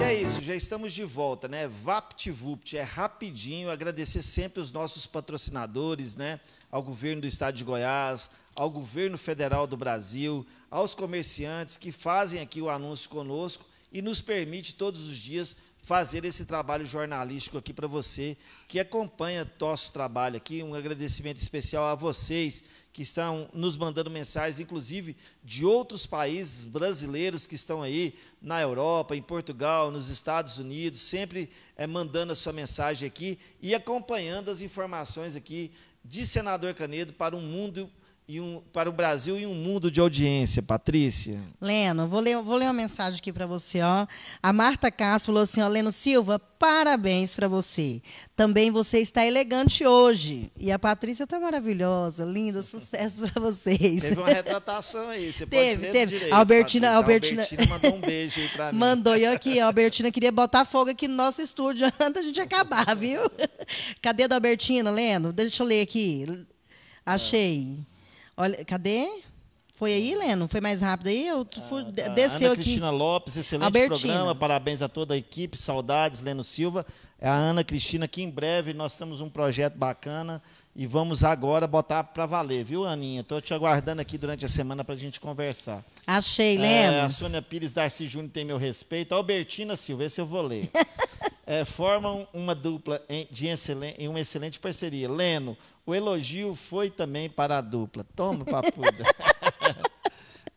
É estamos de volta, né? VaptVupt, é rapidinho. Agradecer sempre os nossos patrocinadores, né? Ao governo do estado de Goiás, ao governo federal do Brasil, aos comerciantes que fazem aqui o anúncio conosco e nos permite todos os dias fazer esse trabalho jornalístico aqui para você, que acompanha nosso trabalho aqui. Um agradecimento especial a vocês que estão nos mandando mensagens, inclusive de outros países brasileiros que estão aí na Europa, em Portugal, nos Estados Unidos, sempre é, mandando a sua mensagem aqui e acompanhando as informações aqui de Senador Canedo para um mundo e um, para o Brasil e um mundo de audiência, Patrícia. Leno, vou ler, vou ler uma mensagem aqui para você. Ó. A Marta Castro falou assim: ó, Leno Silva, parabéns para você. Também você está elegante hoje. E a Patrícia está maravilhosa, linda, sucesso para vocês. Teve uma retratação aí, você teve, pode ler teve. Direito, Albertina, Albertina, Albertina mandou um beijo aí para mim. Mandou, e aqui, a Albertina queria botar fogo aqui no nosso estúdio antes da gente acabar, viu? Cadê da Albertina, Leno? Deixa eu ler aqui. Achei. É. Olha, cadê? Foi aí, é. Leno? Foi mais rápido aí? Eu ah, fui, ah, desceu Ana aqui. Cristina Lopes, excelente Albertina. programa. Parabéns a toda a equipe. Saudades, Leno Silva. É a Ana Cristina, que em breve nós temos um projeto bacana e vamos agora botar para valer, viu, Aninha? Estou te aguardando aqui durante a semana para a gente conversar. Achei, é, Leno. É, a Sônia Pires Darcy Júnior tem meu respeito. A Albertina Silva, esse eu vou ler. É, formam uma dupla em, de excelente, em uma excelente parceria. Leno, o elogio foi também para a dupla. Toma, papuda.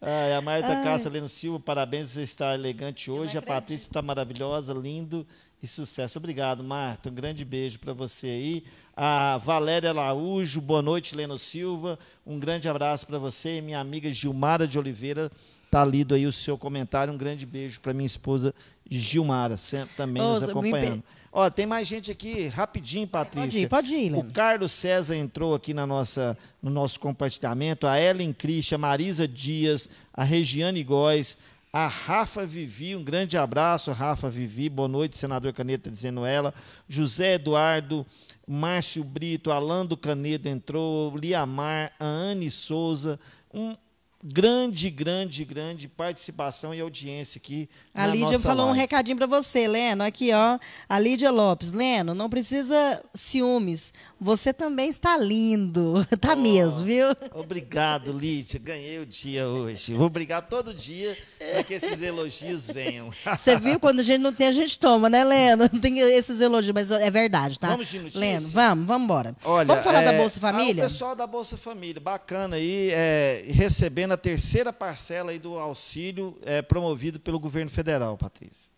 Ai, a Marta Ai. Cássia Leno Silva, parabéns, você está elegante hoje. A Patrícia está maravilhosa, lindo e sucesso. Obrigado, Marta. Um grande beijo para você aí. A Valéria Laújo, boa noite, Leno Silva. Um grande abraço para você e minha amiga Gilmara de Oliveira Está lido aí o seu comentário. Um grande beijo para minha esposa Gilmara, sempre também nos acompanhando. Ó, tem mais gente aqui, rapidinho, Patrícia. Pode ir, pode ir. O Carlos César entrou aqui na nossa, no nosso compartilhamento, a Ellen Cristian, Marisa Dias, a Regiane Góes, a Rafa Vivi, um grande abraço, Rafa Vivi, boa noite, senador Caneta dizendo ela. José Eduardo, Márcio Brito, Alando Caneta entrou, Liamar, a Anne Souza, um grande, grande, grande participação e audiência aqui. A Lídia falou live. um recadinho para você, Leno. Aqui, ó. A Lídia Lopes. Leno, não precisa ciúmes. Você também está lindo. Tá oh, mesmo, viu? Obrigado, Lídia. Ganhei o dia hoje. Vou brigar todo dia para que esses elogios venham. Você viu? Quando a gente não tem, a gente toma, né, Leno? Não tem esses elogios, mas é verdade, tá? Vamos de notícia? Leno, vamos, vamos embora. Olha, vamos falar é, da Bolsa ah, Família? o pessoal da Bolsa Família, bacana aí, é, recebendo na a terceira parcela aí do auxílio é, promovido pelo governo federal, Patrícia.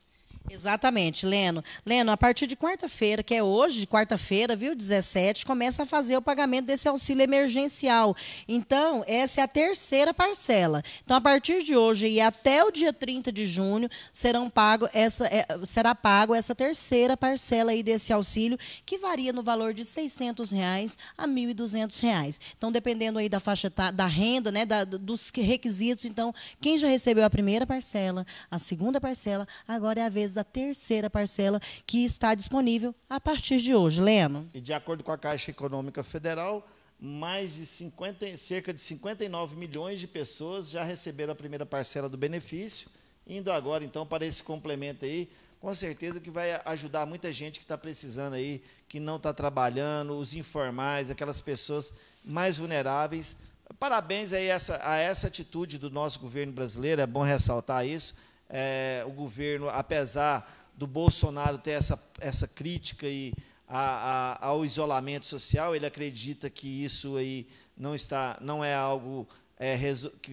Exatamente, Leno. Leno, a partir de quarta-feira, que é hoje, quarta-feira, viu, 17, começa a fazer o pagamento desse auxílio emergencial. Então, essa é a terceira parcela. Então, a partir de hoje e até o dia 30 de junho, serão pago essa, é, será pago essa terceira parcela aí desse auxílio, que varia no valor de R$ 600 reais a R$ 1.200. Então, dependendo aí da faixa tá, da renda, né, da, dos requisitos, então, quem já recebeu a primeira parcela, a segunda parcela, agora é a vez da terceira parcela que está disponível a partir de hoje. Leno. E de acordo com a Caixa Econômica Federal, mais de 50, cerca de 59 milhões de pessoas já receberam a primeira parcela do benefício, indo agora então para esse complemento aí, com certeza que vai ajudar muita gente que está precisando aí, que não está trabalhando, os informais, aquelas pessoas mais vulneráveis. Parabéns aí a essa, a essa atitude do nosso governo brasileiro, é bom ressaltar isso é, o governo, apesar do Bolsonaro ter essa, essa crítica e a, a, ao isolamento social, ele acredita que isso aí não, está, não é algo é,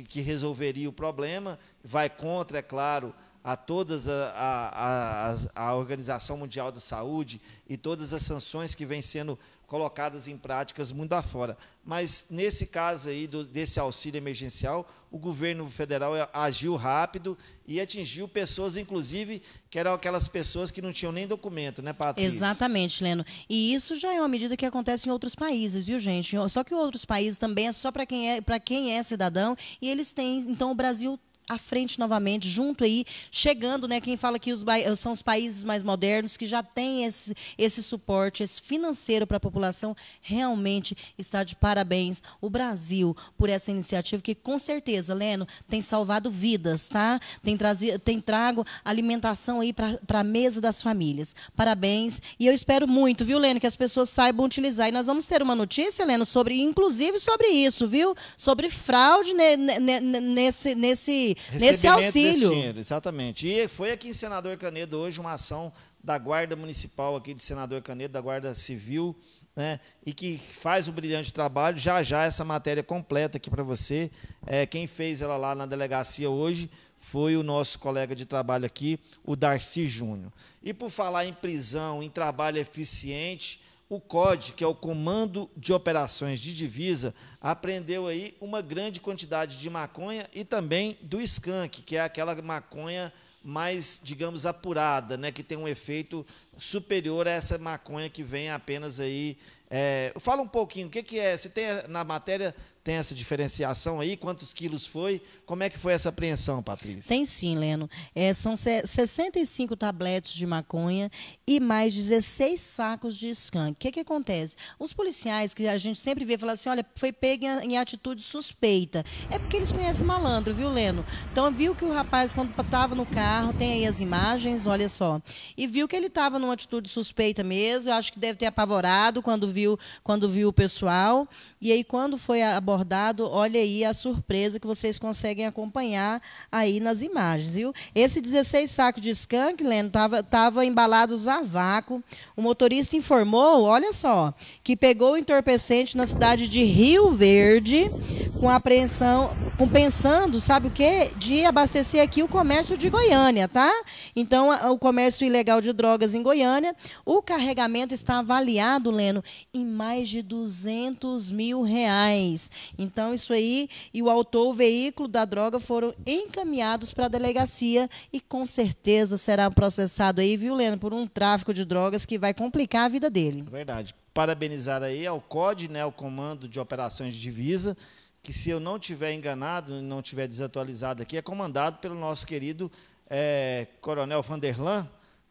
que resolveria o problema, vai contra, é claro, a todas a, a, a, a, Organização Mundial da Saúde e todas as sanções que vêm sendo colocadas em práticas mundo afora. Mas nesse caso aí do, desse auxílio emergencial, o governo federal é, agiu rápido e atingiu pessoas, inclusive, que eram aquelas pessoas que não tinham nem documento, né, Patrícia? Exatamente, Leno. E isso já é uma medida que acontece em outros países, viu, gente? Só que outros países também é só para quem é para quem é cidadão e eles têm, então o Brasil à frente novamente, junto aí, chegando, né? Quem fala que os, são os países mais modernos que já têm esse, esse suporte, esse financeiro para a população, realmente está de parabéns o Brasil por essa iniciativa que com certeza, Leno, tem salvado vidas, tá? Tem trazido, tem trago alimentação aí para a mesa das famílias. Parabéns e eu espero muito, viu, Leno, que as pessoas saibam utilizar. E nós vamos ter uma notícia, Leno, sobre inclusive sobre isso, viu? Sobre fraude ne, ne, nesse nesse nesse auxílio. Dinheiro, exatamente. E foi aqui em Senador Canedo hoje uma ação da Guarda Municipal aqui de Senador Canedo, da Guarda Civil, né, e que faz um brilhante trabalho. Já já essa matéria completa aqui para você. É, quem fez ela lá na delegacia hoje foi o nosso colega de trabalho aqui, o Darcy Júnior. E por falar em prisão, em trabalho eficiente, o COD, que é o Comando de Operações de Divisa, apreendeu aí uma grande quantidade de maconha e também do skunk, que é aquela maconha mais, digamos, apurada, né, que tem um efeito superior a essa maconha que vem apenas aí. É... fala um pouquinho, o que, que é? Você tem na matéria tem essa diferenciação aí? Quantos quilos foi? Como é que foi essa apreensão, Patrícia? Tem sim, Leno. É, são 65 tabletes de maconha e mais 16 sacos de skunk. O que, que acontece? Os policiais, que a gente sempre vê, falar assim, olha, foi pego em, em atitude suspeita. É porque eles conhecem malandro, viu, Leno? Então, viu que o rapaz, quando estava no carro, tem aí as imagens, olha só, e viu que ele estava numa atitude suspeita mesmo, eu acho que deve ter apavorado quando viu, quando viu o pessoal, e aí, quando foi abordado, olha aí a surpresa que vocês conseguem acompanhar aí nas imagens, viu? Esse 16 sacos de skunk, Leno, estava tava embalados a vácuo. O motorista informou, olha só, que pegou o entorpecente na cidade de Rio Verde, com apreensão, com pensando, sabe o quê? De abastecer aqui o comércio de Goiânia, tá? Então, o comércio ilegal de drogas em Goiânia, o carregamento está avaliado, Leno, em mais de 200 mil mil reais. Então, isso aí, e o autor, o veículo da droga, foram encaminhados para a delegacia e com certeza será processado aí, viu, Lena, por um tráfico de drogas que vai complicar a vida dele. É verdade. Parabenizar aí ao COD, né, o Comando de Operações de Divisa, que se eu não tiver enganado, não tiver desatualizado aqui, é comandado pelo nosso querido é, Coronel Vanderlan,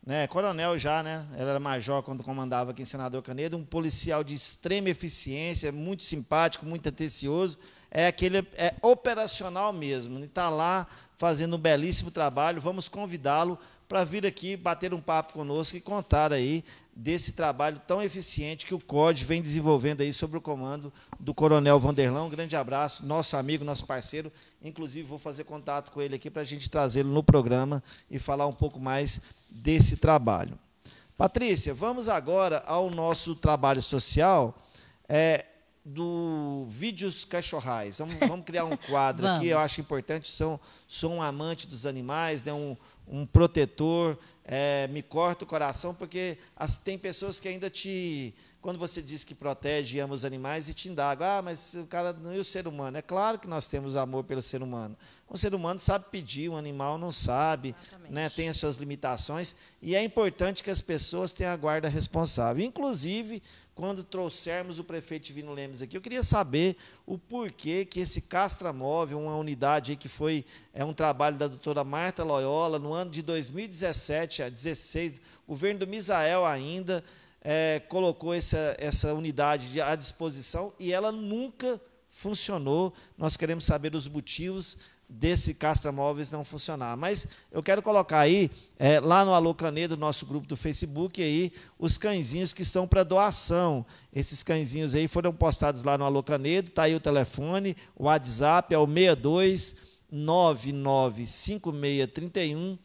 né, coronel já, né? Ela era major quando comandava aqui em Senador Canedo, um policial de extrema eficiência, muito simpático, muito atencioso, é aquele é operacional mesmo, está lá fazendo um belíssimo trabalho. Vamos convidá-lo para vir aqui bater um papo conosco e contar aí desse trabalho tão eficiente que o COD vem desenvolvendo aí sobre o comando do Coronel Vanderlão. Um grande abraço, nosso amigo, nosso parceiro. Inclusive, vou fazer contato com ele aqui para a gente trazê-lo no programa e falar um pouco mais desse trabalho. Patrícia, vamos agora ao nosso trabalho social é, do Vídeos Cachorrais. Vamos, vamos criar um quadro aqui, eu acho importante, são sou um amante dos animais, né, um, um protetor, é, me corta o coração, porque as, tem pessoas que ainda te. Quando você diz que protege e ama os animais e te indagam, ah, mas o cara não é o ser humano? É claro que nós temos amor pelo ser humano. O ser humano sabe pedir, um animal não sabe, né, tem as suas limitações, e é importante que as pessoas tenham a guarda responsável. Inclusive, quando trouxermos o prefeito Divino Lemes aqui, eu queria saber o porquê que esse Castra Móvel, uma unidade que foi é um trabalho da doutora Marta Loyola, no ano de 2017 a 16, o governo do Misael ainda é, colocou essa, essa unidade à disposição e ela nunca funcionou. Nós queremos saber os motivos desse Castra Móveis não funcionar. Mas eu quero colocar aí, é, lá no Alô Canedo, nosso grupo do Facebook, aí, os cãezinhos que estão para doação. Esses cãezinhos aí foram postados lá no Alô Canedo, está aí o telefone, o WhatsApp é o 62 995631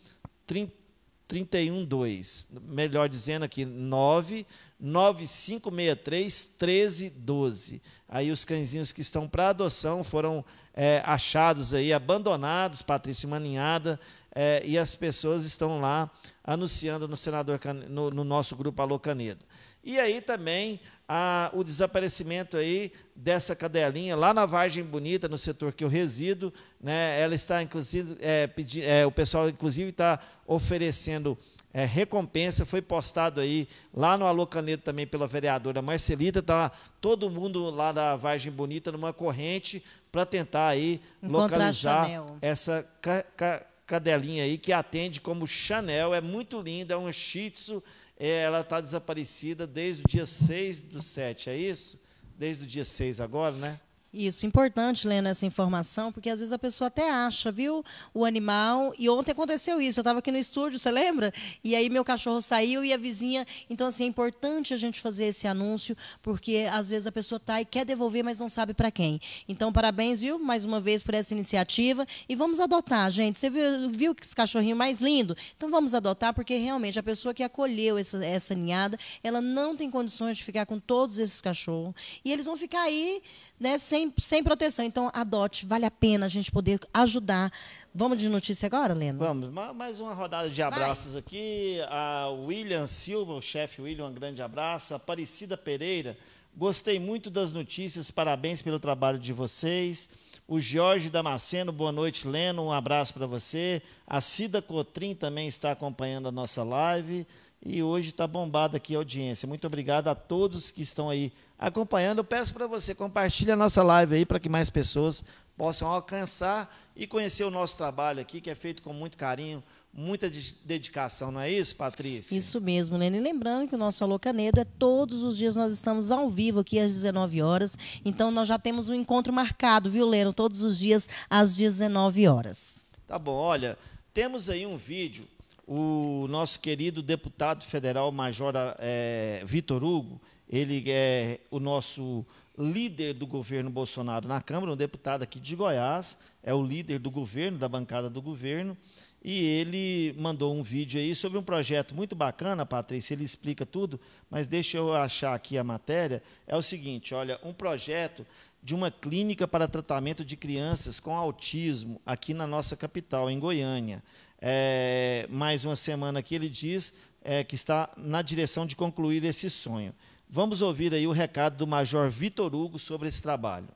312. Melhor dizendo aqui, 99563 1312. Aí os cãezinhos que estão para adoção foram é, achados aí, abandonados, Patrícia Maninhada, é, e as pessoas estão lá anunciando no senador Can... no, no nosso grupo Alô Canedo. E aí também a, o desaparecimento aí dessa cadelinha lá na Vargem Bonita, no setor que eu resido, né? Ela está inclusive é, pedi, é, o pessoal inclusive está oferecendo é, recompensa, foi postado aí lá no Alô Caneta também pela vereadora Marcelita, tá todo mundo lá da Vargem Bonita numa corrente para tentar aí Encontrar localizar essa ca, ca, cadelinha aí que atende como Chanel, é muito linda, é um shih tzu, é, ela está desaparecida desde o dia 6 do 7, é isso? Desde o dia 6 agora, né? Isso, importante, Lena, essa informação, porque às vezes a pessoa até acha, viu, o animal. E ontem aconteceu isso, eu estava aqui no estúdio, você lembra? E aí meu cachorro saiu e a vizinha. Então, assim, é importante a gente fazer esse anúncio, porque às vezes a pessoa está e quer devolver, mas não sabe para quem. Então, parabéns, viu, mais uma vez por essa iniciativa. E vamos adotar, gente. Você viu, viu que esse cachorrinho mais lindo? Então, vamos adotar, porque realmente a pessoa que acolheu essa, essa ninhada, ela não tem condições de ficar com todos esses cachorros. E eles vão ficar aí né, sem, sem proteção. Então, adote, vale a pena a gente poder ajudar. Vamos de notícia agora, Leno? Vamos, mais uma rodada de abraços Vai. aqui. A William Silva, o chefe William, um grande abraço. Aparecida Pereira, gostei muito das notícias, parabéns pelo trabalho de vocês. O Jorge Damasceno, boa noite, Leno, um abraço para você. A Cida Cotrim também está acompanhando a nossa live. E hoje está bombada aqui a audiência. Muito obrigado a todos que estão aí acompanhando. Eu peço para você, compartilhe a nossa live aí para que mais pessoas possam alcançar e conhecer o nosso trabalho aqui, que é feito com muito carinho, muita dedicação, não é isso, Patrícia? Isso mesmo, Lene. Lembrando que o nosso Alô Canedo é todos os dias nós estamos ao vivo aqui às 19 horas. Então nós já temos um encontro marcado, viu, Leno? Todos os dias às 19 horas. Tá bom, olha, temos aí um vídeo. O nosso querido deputado federal Major é, Vitor Hugo, ele é o nosso líder do governo Bolsonaro na Câmara, um deputado aqui de Goiás, é o líder do governo, da bancada do governo, e ele mandou um vídeo aí sobre um projeto muito bacana, Patrícia, ele explica tudo, mas deixa eu achar aqui a matéria. É o seguinte, olha, um projeto de uma clínica para tratamento de crianças com autismo aqui na nossa capital, em Goiânia. É, mais uma semana que ele diz é, que está na direção de concluir esse sonho. Vamos ouvir aí o recado do Major Vitor Hugo sobre esse trabalho.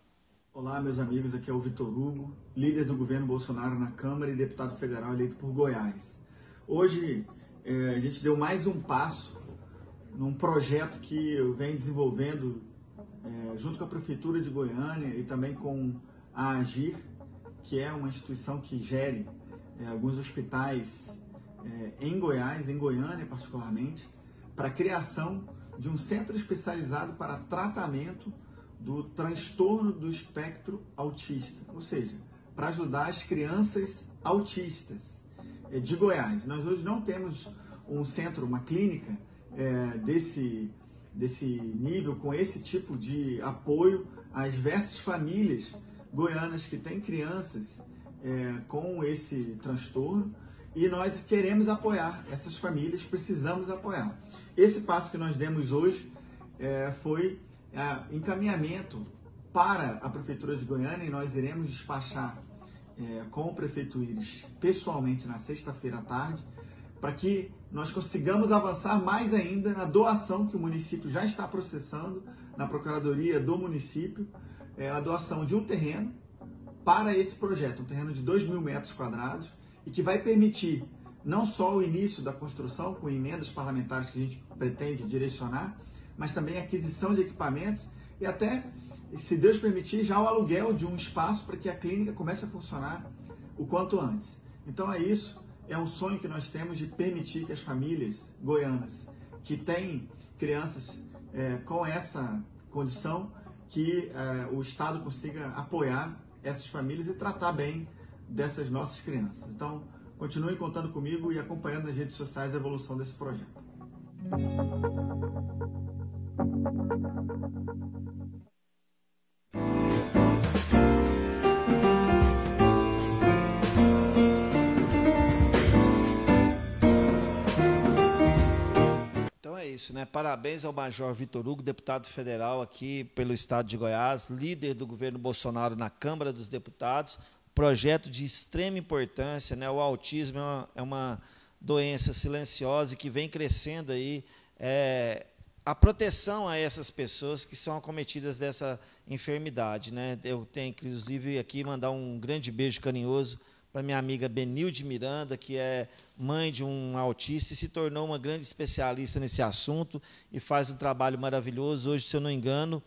Olá, meus amigos, aqui é o Vitor Hugo, líder do governo Bolsonaro na Câmara e deputado federal eleito por Goiás. Hoje é, a gente deu mais um passo num projeto que eu venho desenvolvendo é, junto com a Prefeitura de Goiânia e também com a Agir, que é uma instituição que gere é, alguns hospitais em Goiás, em Goiânia particularmente, para a criação de um centro especializado para tratamento do transtorno do espectro autista, ou seja, para ajudar as crianças autistas é, de Goiás. Nós hoje não temos um centro, uma clínica é, desse, desse nível, com esse tipo de apoio às diversas famílias goianas que têm crianças é, com esse transtorno e nós queremos apoiar essas famílias, precisamos apoiar. Esse passo que nós demos hoje é, foi é, encaminhamento para a Prefeitura de Goiânia e nós iremos despachar é, com o prefeito Iris pessoalmente na sexta-feira à tarde, para que nós consigamos avançar mais ainda na doação que o município já está processando na Procuradoria do município, é, a doação de um terreno para esse projeto, um terreno de 2 mil metros quadrados, e que vai permitir não só o início da construção com emendas parlamentares que a gente pretende direcionar, mas também a aquisição de equipamentos e até, se Deus permitir, já o aluguel de um espaço para que a clínica comece a funcionar o quanto antes. Então é isso, é um sonho que nós temos de permitir que as famílias goianas que têm crianças é, com essa condição, que é, o Estado consiga apoiar essas famílias e tratar bem dessas nossas crianças. Então, Continuem contando comigo e acompanhando nas redes sociais a evolução desse projeto. Então é isso, né? Parabéns ao Major Vitor Hugo, deputado federal aqui pelo estado de Goiás, líder do governo Bolsonaro na Câmara dos Deputados projeto de extrema importância. Né? O autismo é uma, é uma doença silenciosa que vem crescendo aí. É, a proteção a essas pessoas que são acometidas dessa enfermidade. Né? Eu tenho, inclusive, aqui mandar um grande beijo carinhoso para minha amiga Benilde Miranda, que é mãe de um autista e se tornou uma grande especialista nesse assunto e faz um trabalho maravilhoso. Hoje, se eu não engano,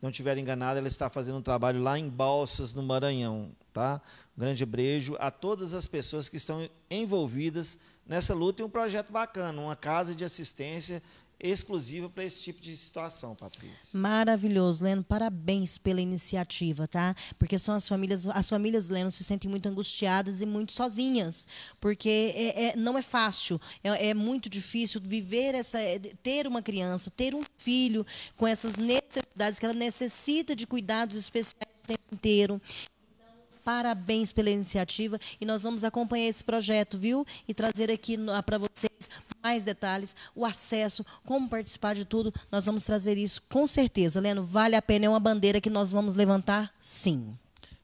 não tiver enganado, ela está fazendo um trabalho lá em Balsas, no Maranhão tá? Um grande beijo a todas as pessoas que estão envolvidas nessa luta e um projeto bacana, uma casa de assistência exclusiva para esse tipo de situação, Patrícia. Maravilhoso, Leno. Parabéns pela iniciativa, tá? Porque são as famílias, as famílias Leno se sentem muito angustiadas e muito sozinhas, porque é, é, não é fácil, é, é, muito difícil viver essa, é, ter uma criança, ter um filho com essas necessidades que ela necessita de cuidados especiais o tempo inteiro, Parabéns pela iniciativa e nós vamos acompanhar esse projeto, viu? E trazer aqui ah, para vocês mais detalhes, o acesso, como participar de tudo. Nós vamos trazer isso com certeza. Leno, vale a pena, é uma bandeira que nós vamos levantar, sim.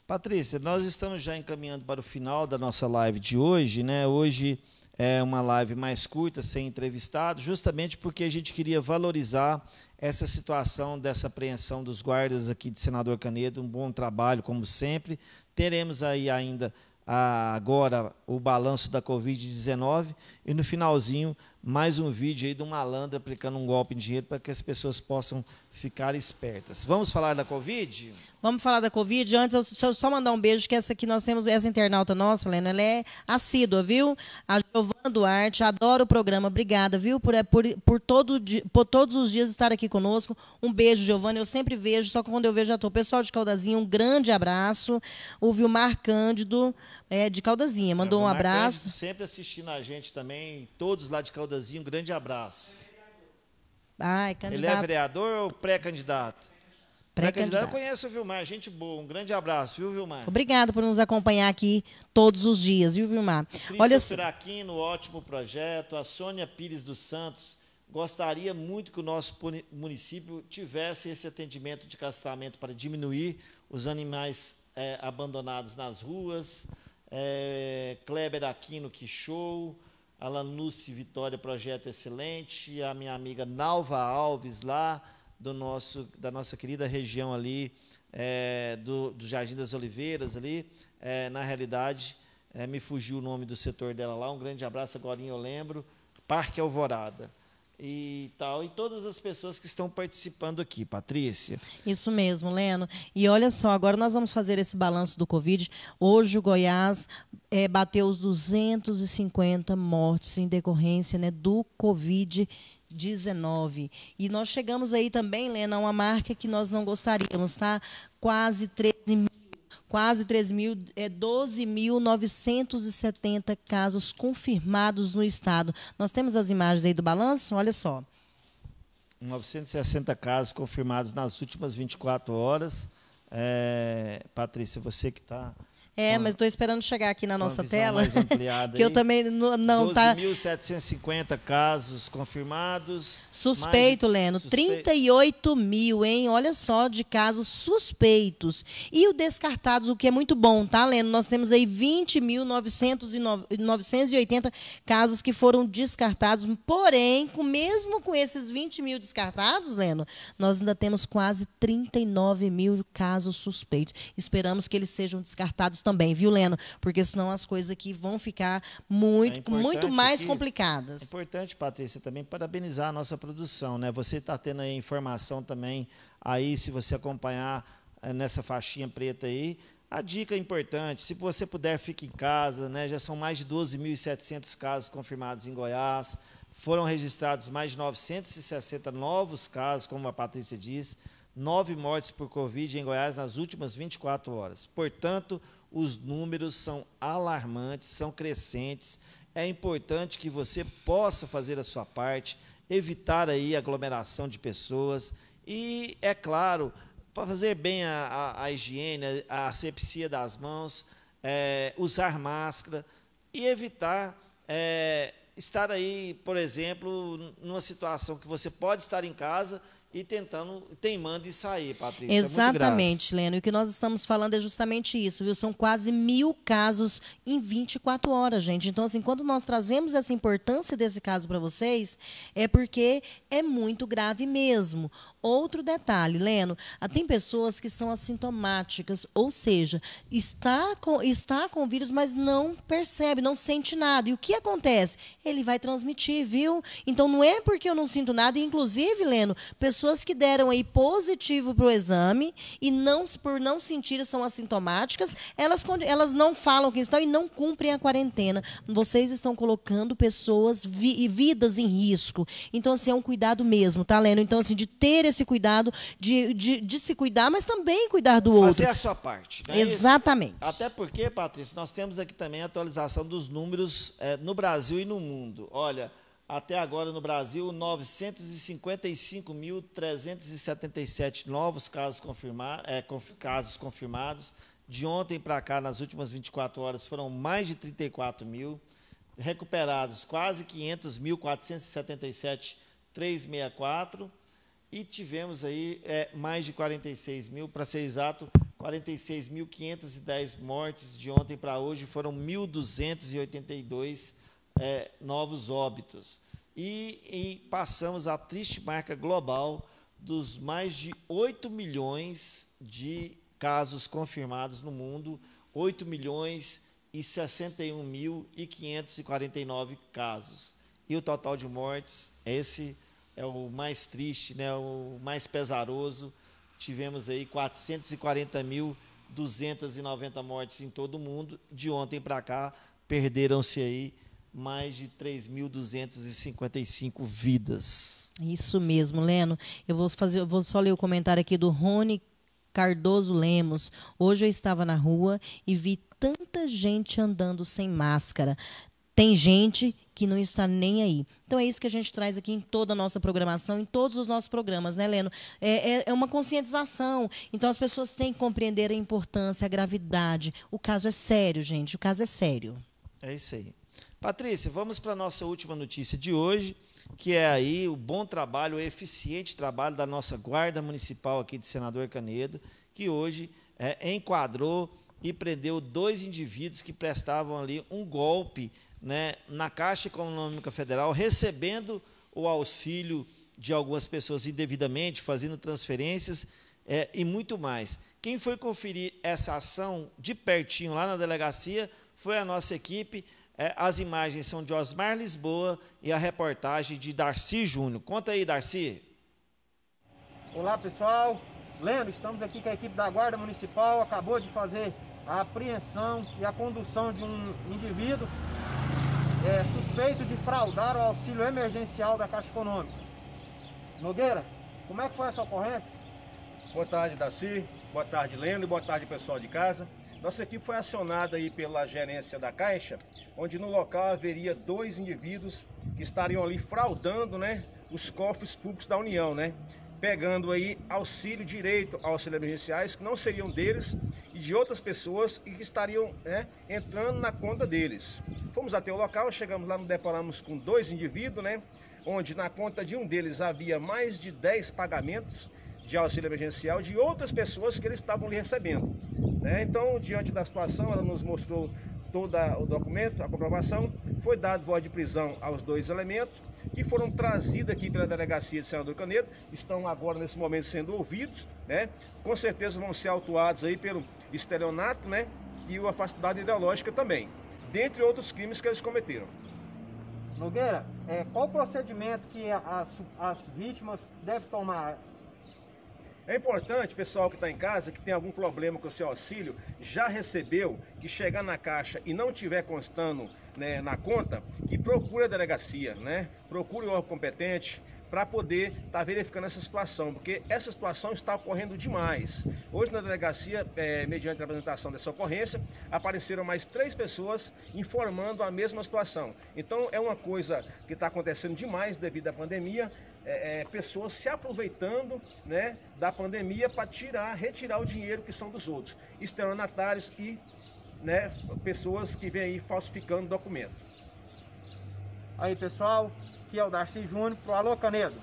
Patrícia, nós estamos já encaminhando para o final da nossa live de hoje, né? Hoje é uma live mais curta, sem entrevistado, justamente porque a gente queria valorizar essa situação dessa apreensão dos guardas aqui de Senador Canedo, um bom trabalho, como sempre. Teremos aí ainda ah, agora o balanço da Covid-19 e no finalzinho, mais um vídeo aí do malandro aplicando um golpe em dinheiro para que as pessoas possam ficar espertas. Vamos falar da Covid? Vamos falar da Covid. Antes, deixa eu só mandar um beijo, que essa aqui nós temos, essa internauta nossa, Helena, ela é assídua, viu? A Giovana Duarte, adoro o programa, obrigada, viu? Por, é, por, por, todo, por todos os dias estar aqui conosco. Um beijo, Giovana, eu sempre vejo, só que quando eu vejo já estou. Pessoal de Caldazinho, um grande abraço. O Vilmar Cândido, é, de Caldazinha. É, Mandou um abraço. Sempre assistindo a gente também, todos lá de Caldazinha, um grande abraço. Ah, é candidato. Ele é vereador ou pré-candidato? Pré-candidato. Eu conheço o Vilmar, gente boa. Um grande abraço, viu, Vilmar? Obrigado por nos acompanhar aqui todos os dias, viu, Vilmar? O Olha Firaquino, ótimo projeto. A Sônia Pires dos Santos. Gostaria muito que o nosso município tivesse esse atendimento de castramento para diminuir os animais é, abandonados nas ruas, é, Kleber Aquino, que show. Alan Luce Vitória, projeto excelente. A minha amiga Nalva Alves, lá do nosso, da nossa querida região ali, é, do, do Jardim das Oliveiras, ali. É, na realidade, é, me fugiu o nome do setor dela lá. Um grande abraço, agora eu lembro. Parque Alvorada e tal, e todas as pessoas que estão participando aqui, Patrícia. Isso mesmo, Leno. E olha só, agora nós vamos fazer esse balanço do Covid. Hoje o Goiás é, bateu os 250 mortes em decorrência né, do Covid. 19. E nós chegamos aí também, Leno a uma marca que nós não gostaríamos, tá? Quase 13 mil quase 3 mil, é, 12.970 casos confirmados no estado. Nós temos as imagens aí do balanço, olha só. 960 casos confirmados nas últimas 24 horas. É, Patrícia, você que está é, mas estou esperando chegar aqui na nossa tela. que eu também não, não 12. tá. casos confirmados. Suspeito, mais... Leno. Suspe... 38 mil, hein? Olha só, de casos suspeitos. E o descartados, o que é muito bom, tá, Leno? Nós temos aí 20.980 casos que foram descartados. Porém, com, mesmo com esses 20 mil descartados, Leno, nós ainda temos quase 39 mil casos suspeitos. Esperamos que eles sejam descartados também, viu, Leno? Porque senão as coisas aqui vão ficar muito, é muito mais aqui, complicadas. É importante, Patrícia, também parabenizar a nossa produção, né? Você está tendo aí informação também aí, se você acompanhar eh, nessa faixinha preta aí, a dica é importante, se você puder, fique em casa, né? já são mais de 12.700 casos confirmados em Goiás, foram registrados mais de 960 novos casos, como a Patrícia diz, nove mortes por Covid em Goiás nas últimas 24 horas. Portanto, os números são alarmantes, são crescentes. É importante que você possa fazer a sua parte, evitar aí aglomeração de pessoas e, é claro, para fazer bem a, a, a, higiene, a asepsia das mãos, é, usar máscara e evitar é, estar aí, por exemplo, numa situação que você pode estar em casa, e tentando, teimando e sair, Patrícia. É Exatamente, é Leno. E o que nós estamos falando é justamente isso, viu? São quase mil casos em 24 horas, gente. Então, assim, quando nós trazemos essa importância desse caso para vocês, é porque é muito grave mesmo. Outro detalhe, Leno, ah, tem pessoas que são assintomáticas, ou seja, está com, está com o vírus, mas não percebe, não sente nada. E o que acontece? Ele vai transmitir, viu? Então não é porque eu não sinto nada, inclusive, Leno, pessoas que deram aí positivo para o exame e não por não sentir são assintomáticas, elas, elas não falam que estão e não cumprem a quarentena. Vocês estão colocando pessoas e vi, vidas em risco. Então, assim, é um cuidado mesmo, tá, Leno? Então, assim, de ter esse esse cuidado de, de, de se cuidar, mas também cuidar do Fazer outro. Fazer a sua parte. É Exatamente. Isso? Até porque, Patrícia, nós temos aqui também a atualização dos números é, no Brasil e no mundo. Olha, até agora no Brasil, 955.377 novos casos, confirmar é, eh, conf, casos confirmados. De ontem para cá, nas últimas 24 horas, foram mais de 34 mil. Recuperados quase 500.477, 364 e tivemos aí é, mais de 46 mil, para ser exato, 46.510 mortes de ontem para hoje, foram 1.282 é, novos óbitos. E, e passamos à triste marca global dos mais de 8 milhões de casos confirmados no mundo, 8 milhões e 61.549 casos. E o total de mortes, esse é o mais triste, né, o mais pesaroso. Tivemos aí 440.290 mortes em todo o mundo. De ontem para cá, perderam-se aí mais de 3.255 vidas. Isso mesmo, Leno. Eu vou, fazer, eu vou só ler o comentário aqui do Rony Cardoso Lemos. Hoje eu estava na rua e vi tanta gente andando sem máscara tem gente que não está nem aí. Então é isso que a gente traz aqui em toda a nossa programação, em todos os nossos programas, né, Leno? É, é, é, uma conscientização. Então as pessoas têm que compreender a importância, a gravidade. O caso é sério, gente. O caso é sério. É isso aí. Patrícia, vamos para a nossa última notícia de hoje, que é aí o bom trabalho, o eficiente trabalho da nossa Guarda Municipal aqui de Senador Canedo, que hoje é, enquadrou e prendeu dois indivíduos que prestavam ali um golpe né, na Caixa Econômica Federal, recebendo o auxílio de algumas pessoas indevidamente, fazendo transferências é, e muito mais. Quem foi conferir essa ação de pertinho lá na delegacia foi a nossa equipe. É, as imagens são de Osmar Lisboa e a reportagem de Darcy Júnior. Conta aí, Darcy. Olá, pessoal. Lendo estamos aqui com a equipe da Guarda Municipal. Acabou de fazer a apreensão e a condução de um indivíduo é, suspeito de fraudar o auxílio emergencial da Caixa Econômica. Nogueira, como é que foi essa ocorrência? Boa tarde, Daci. Boa tarde, Lendo. e Boa tarde, pessoal de casa. Nossa equipe foi acionada aí pela gerência da Caixa, onde no local haveria dois indivíduos que estariam ali fraudando né, os cofres públicos da União, né? Pegando aí auxílio direito, auxílio emergenciais, que não seriam deles, e de outras pessoas e que estariam né, entrando na conta deles. Fomos até o local, chegamos lá, nos deparamos com dois indivíduos, né, onde na conta de um deles havia mais de 10 pagamentos de auxílio emergencial de outras pessoas que eles estavam lhe recebendo. Né? Então, diante da situação, ela nos mostrou toda o documento, a comprovação, foi dado voz de prisão aos dois elementos, que foram trazidos aqui pela delegacia de Senador Canedo, estão agora nesse momento sendo ouvidos, né? Com certeza vão ser autuados aí pelo estelionato, né? E a facilidade ideológica também, dentre outros crimes que eles cometeram. Nogueira, é, qual o procedimento que as, as vítimas devem tomar? É importante, pessoal que está em casa, que tem algum problema com o seu auxílio, já recebeu, que chegar na caixa e não tiver constando né, na conta, que procure a delegacia, né? Procure o órgão competente, para poder estar tá verificando essa situação, porque essa situação está ocorrendo demais. Hoje na delegacia, é, mediante a apresentação dessa ocorrência, apareceram mais três pessoas informando a mesma situação. Então é uma coisa que está acontecendo demais devido à pandemia é, é, pessoas se aproveitando né, da pandemia para tirar, retirar o dinheiro que são dos outros, estelionatários e né, pessoas que vêm aí falsificando documento. Aí pessoal, aqui é o Darcy Júnior para o Alô Canedo.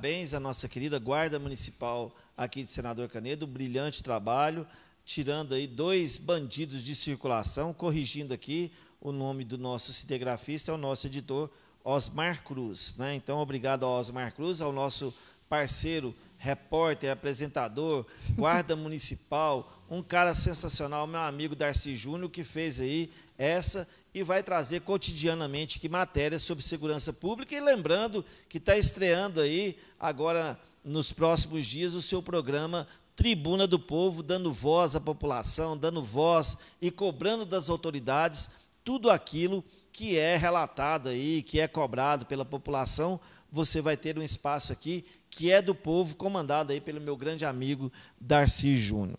parabéns à nossa querida Guarda Municipal aqui de Senador Canedo, brilhante trabalho, tirando aí dois bandidos de circulação, corrigindo aqui o nome do nosso cinegrafista, é o nosso editor Osmar Cruz. Né? Então, obrigado ao Osmar Cruz, ao nosso parceiro, repórter, apresentador, guarda municipal, um cara sensacional, meu amigo Darcy Júnior, que fez aí essa e vai trazer cotidianamente que matérias sobre segurança pública. E lembrando que está estreando aí, agora nos próximos dias, o seu programa Tribuna do Povo, dando voz à população, dando voz e cobrando das autoridades tudo aquilo que é relatado aí, que é cobrado pela população. Você vai ter um espaço aqui que é do povo, comandado aí pelo meu grande amigo Darcy Júnior.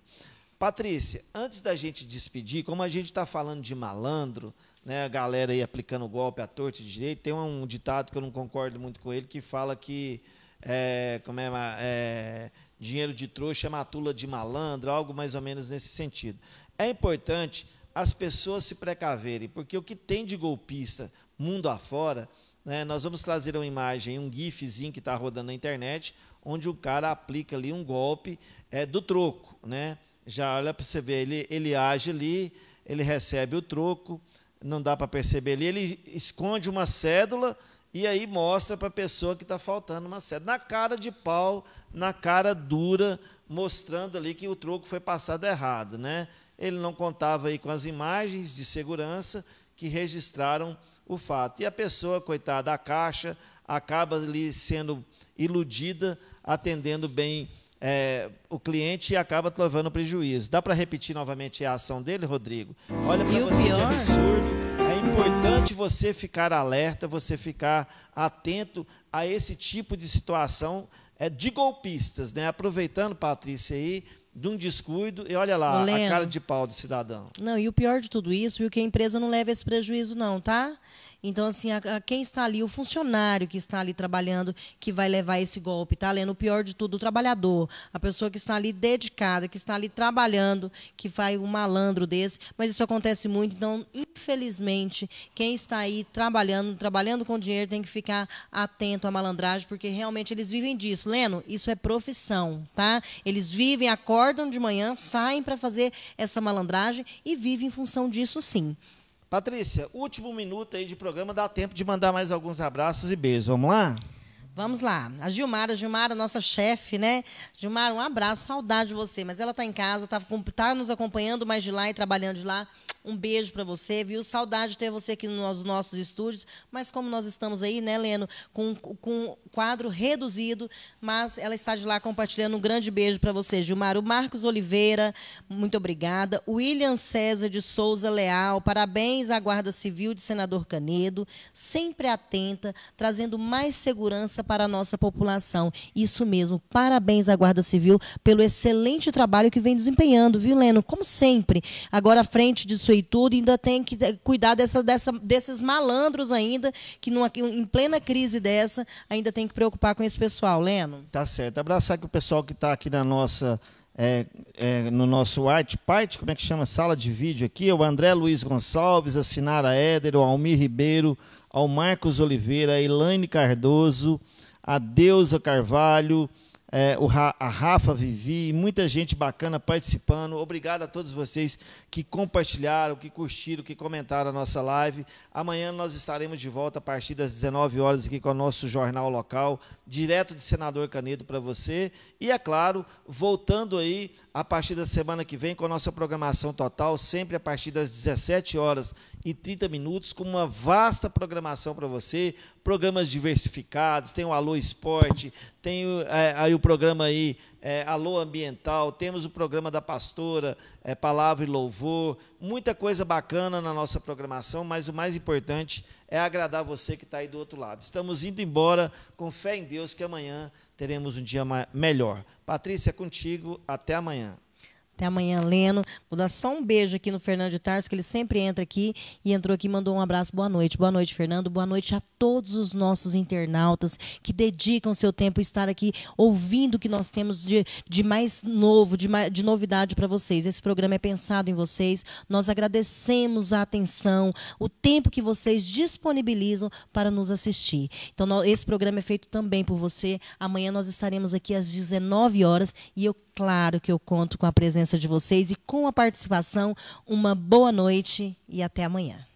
Patrícia, antes da gente despedir, como a gente está falando de malandro, né, a galera aí aplicando golpe à torta de direito. Tem um ditado que eu não concordo muito com ele que fala que é, como é, é, dinheiro de trouxa é matula de malandro, algo mais ou menos nesse sentido. É importante as pessoas se precaverem, porque o que tem de golpista mundo afora, né, nós vamos trazer uma imagem, um gifzinho que está rodando na internet, onde o cara aplica ali um golpe é, do troco. Né? Já olha para você ver, ele, ele age ali, ele recebe o troco, não dá para perceber ali, ele esconde uma cédula e aí mostra para a pessoa que está faltando uma cédula. Na cara de pau, na cara dura, mostrando ali que o troco foi passado errado. Né? Ele não contava aí com as imagens de segurança que registraram o fato. E a pessoa, coitada, a caixa, acaba ali sendo iludida, atendendo bem é, o cliente acaba levando prejuízo. Dá para repetir novamente a ação dele, Rodrigo? Olha para você é pior? que absurdo. É importante você ficar alerta, você ficar atento a esse tipo de situação é, de golpistas, né? Aproveitando, Patrícia, aí, de um descuido e olha lá a cara de pau do cidadão. Não, e o pior de tudo isso, viu, que a empresa não leva esse prejuízo não, tá? Então, assim, a, a quem está ali, o funcionário que está ali trabalhando, que vai levar esse golpe, tá, Lendo? O pior de tudo, o trabalhador, a pessoa que está ali dedicada, que está ali trabalhando, que vai um malandro desse, mas isso acontece muito. Então, infelizmente, quem está aí trabalhando, trabalhando com dinheiro, tem que ficar atento à malandragem, porque realmente eles vivem disso. Leno, isso é profissão, tá? Eles vivem, acordam de manhã, saem para fazer essa malandragem e vivem em função disso sim. Patrícia, último minuto aí de programa, dá tempo de mandar mais alguns abraços e beijos. Vamos lá? Vamos lá. A Gilmara, a Gilmara, nossa chefe, né? Gilmara, um abraço, saudade de você, mas ela está em casa, está tá nos acompanhando mais de lá e trabalhando de lá. Um beijo para você, viu? Saudade de ter você aqui nos nossos estúdios, mas como nós estamos aí, né, Leno, com, com um quadro reduzido, mas ela está de lá compartilhando um grande beijo para você, Gilmar. O Marcos Oliveira, muito obrigada. William César de Souza Leal, parabéns à Guarda Civil de Senador Canedo, sempre atenta, trazendo mais segurança para a nossa população. Isso mesmo, parabéns à Guarda Civil pelo excelente trabalho que vem desempenhando, viu, Leno? Como sempre, agora à frente de sua isso e tudo, ainda tem que cuidar dessa, dessa, desses malandros ainda, que numa, em plena crise dessa, ainda tem que preocupar com esse pessoal, Leno. Tá certo. Abraçar aqui o pessoal que está aqui na nossa. É, é, no nosso White Party, como é que chama? Sala de vídeo aqui, é o André Luiz Gonçalves, a Sinara Éder, o Almir Ribeiro, ao Marcos Oliveira, a Elaine Cardoso, a Deusa Carvalho, é, o Ra a Rafa Vivi, muita gente bacana participando. Obrigado a todos vocês que compartilharam, que curtiram, que comentaram a nossa live. Amanhã nós estaremos de volta a partir das 19 horas aqui com o nosso jornal local, direto de Senador Canedo para você. E, é claro, voltando aí a partir da semana que vem com a nossa programação total, sempre a partir das 17 horas e 30 minutos, com uma vasta programação para você, programas diversificados, tem o Alô Esporte, tem é, aí o programa aí, é, Alô Ambiental, temos o programa da Pastora, é, Palavra e Louvor, muita coisa bacana na nossa programação, mas o mais importante é agradar você que está aí do outro lado. Estamos indo embora com fé em Deus que amanhã teremos um dia melhor. Patrícia, é contigo, até amanhã. Até amanhã, Leno. Vou dar só um beijo aqui no Fernando de Tarso, que ele sempre entra aqui e entrou aqui e mandou um abraço. Boa noite. Boa noite, Fernando. Boa noite a todos os nossos internautas que dedicam seu tempo a estar aqui ouvindo o que nós temos de, de mais novo, de, de novidade para vocês. Esse programa é pensado em vocês. Nós agradecemos a atenção, o tempo que vocês disponibilizam para nos assistir. Então, esse programa é feito também por você. Amanhã nós estaremos aqui às 19 horas e eu claro que eu conto com a presença de vocês e com a participação. Uma boa noite e até amanhã.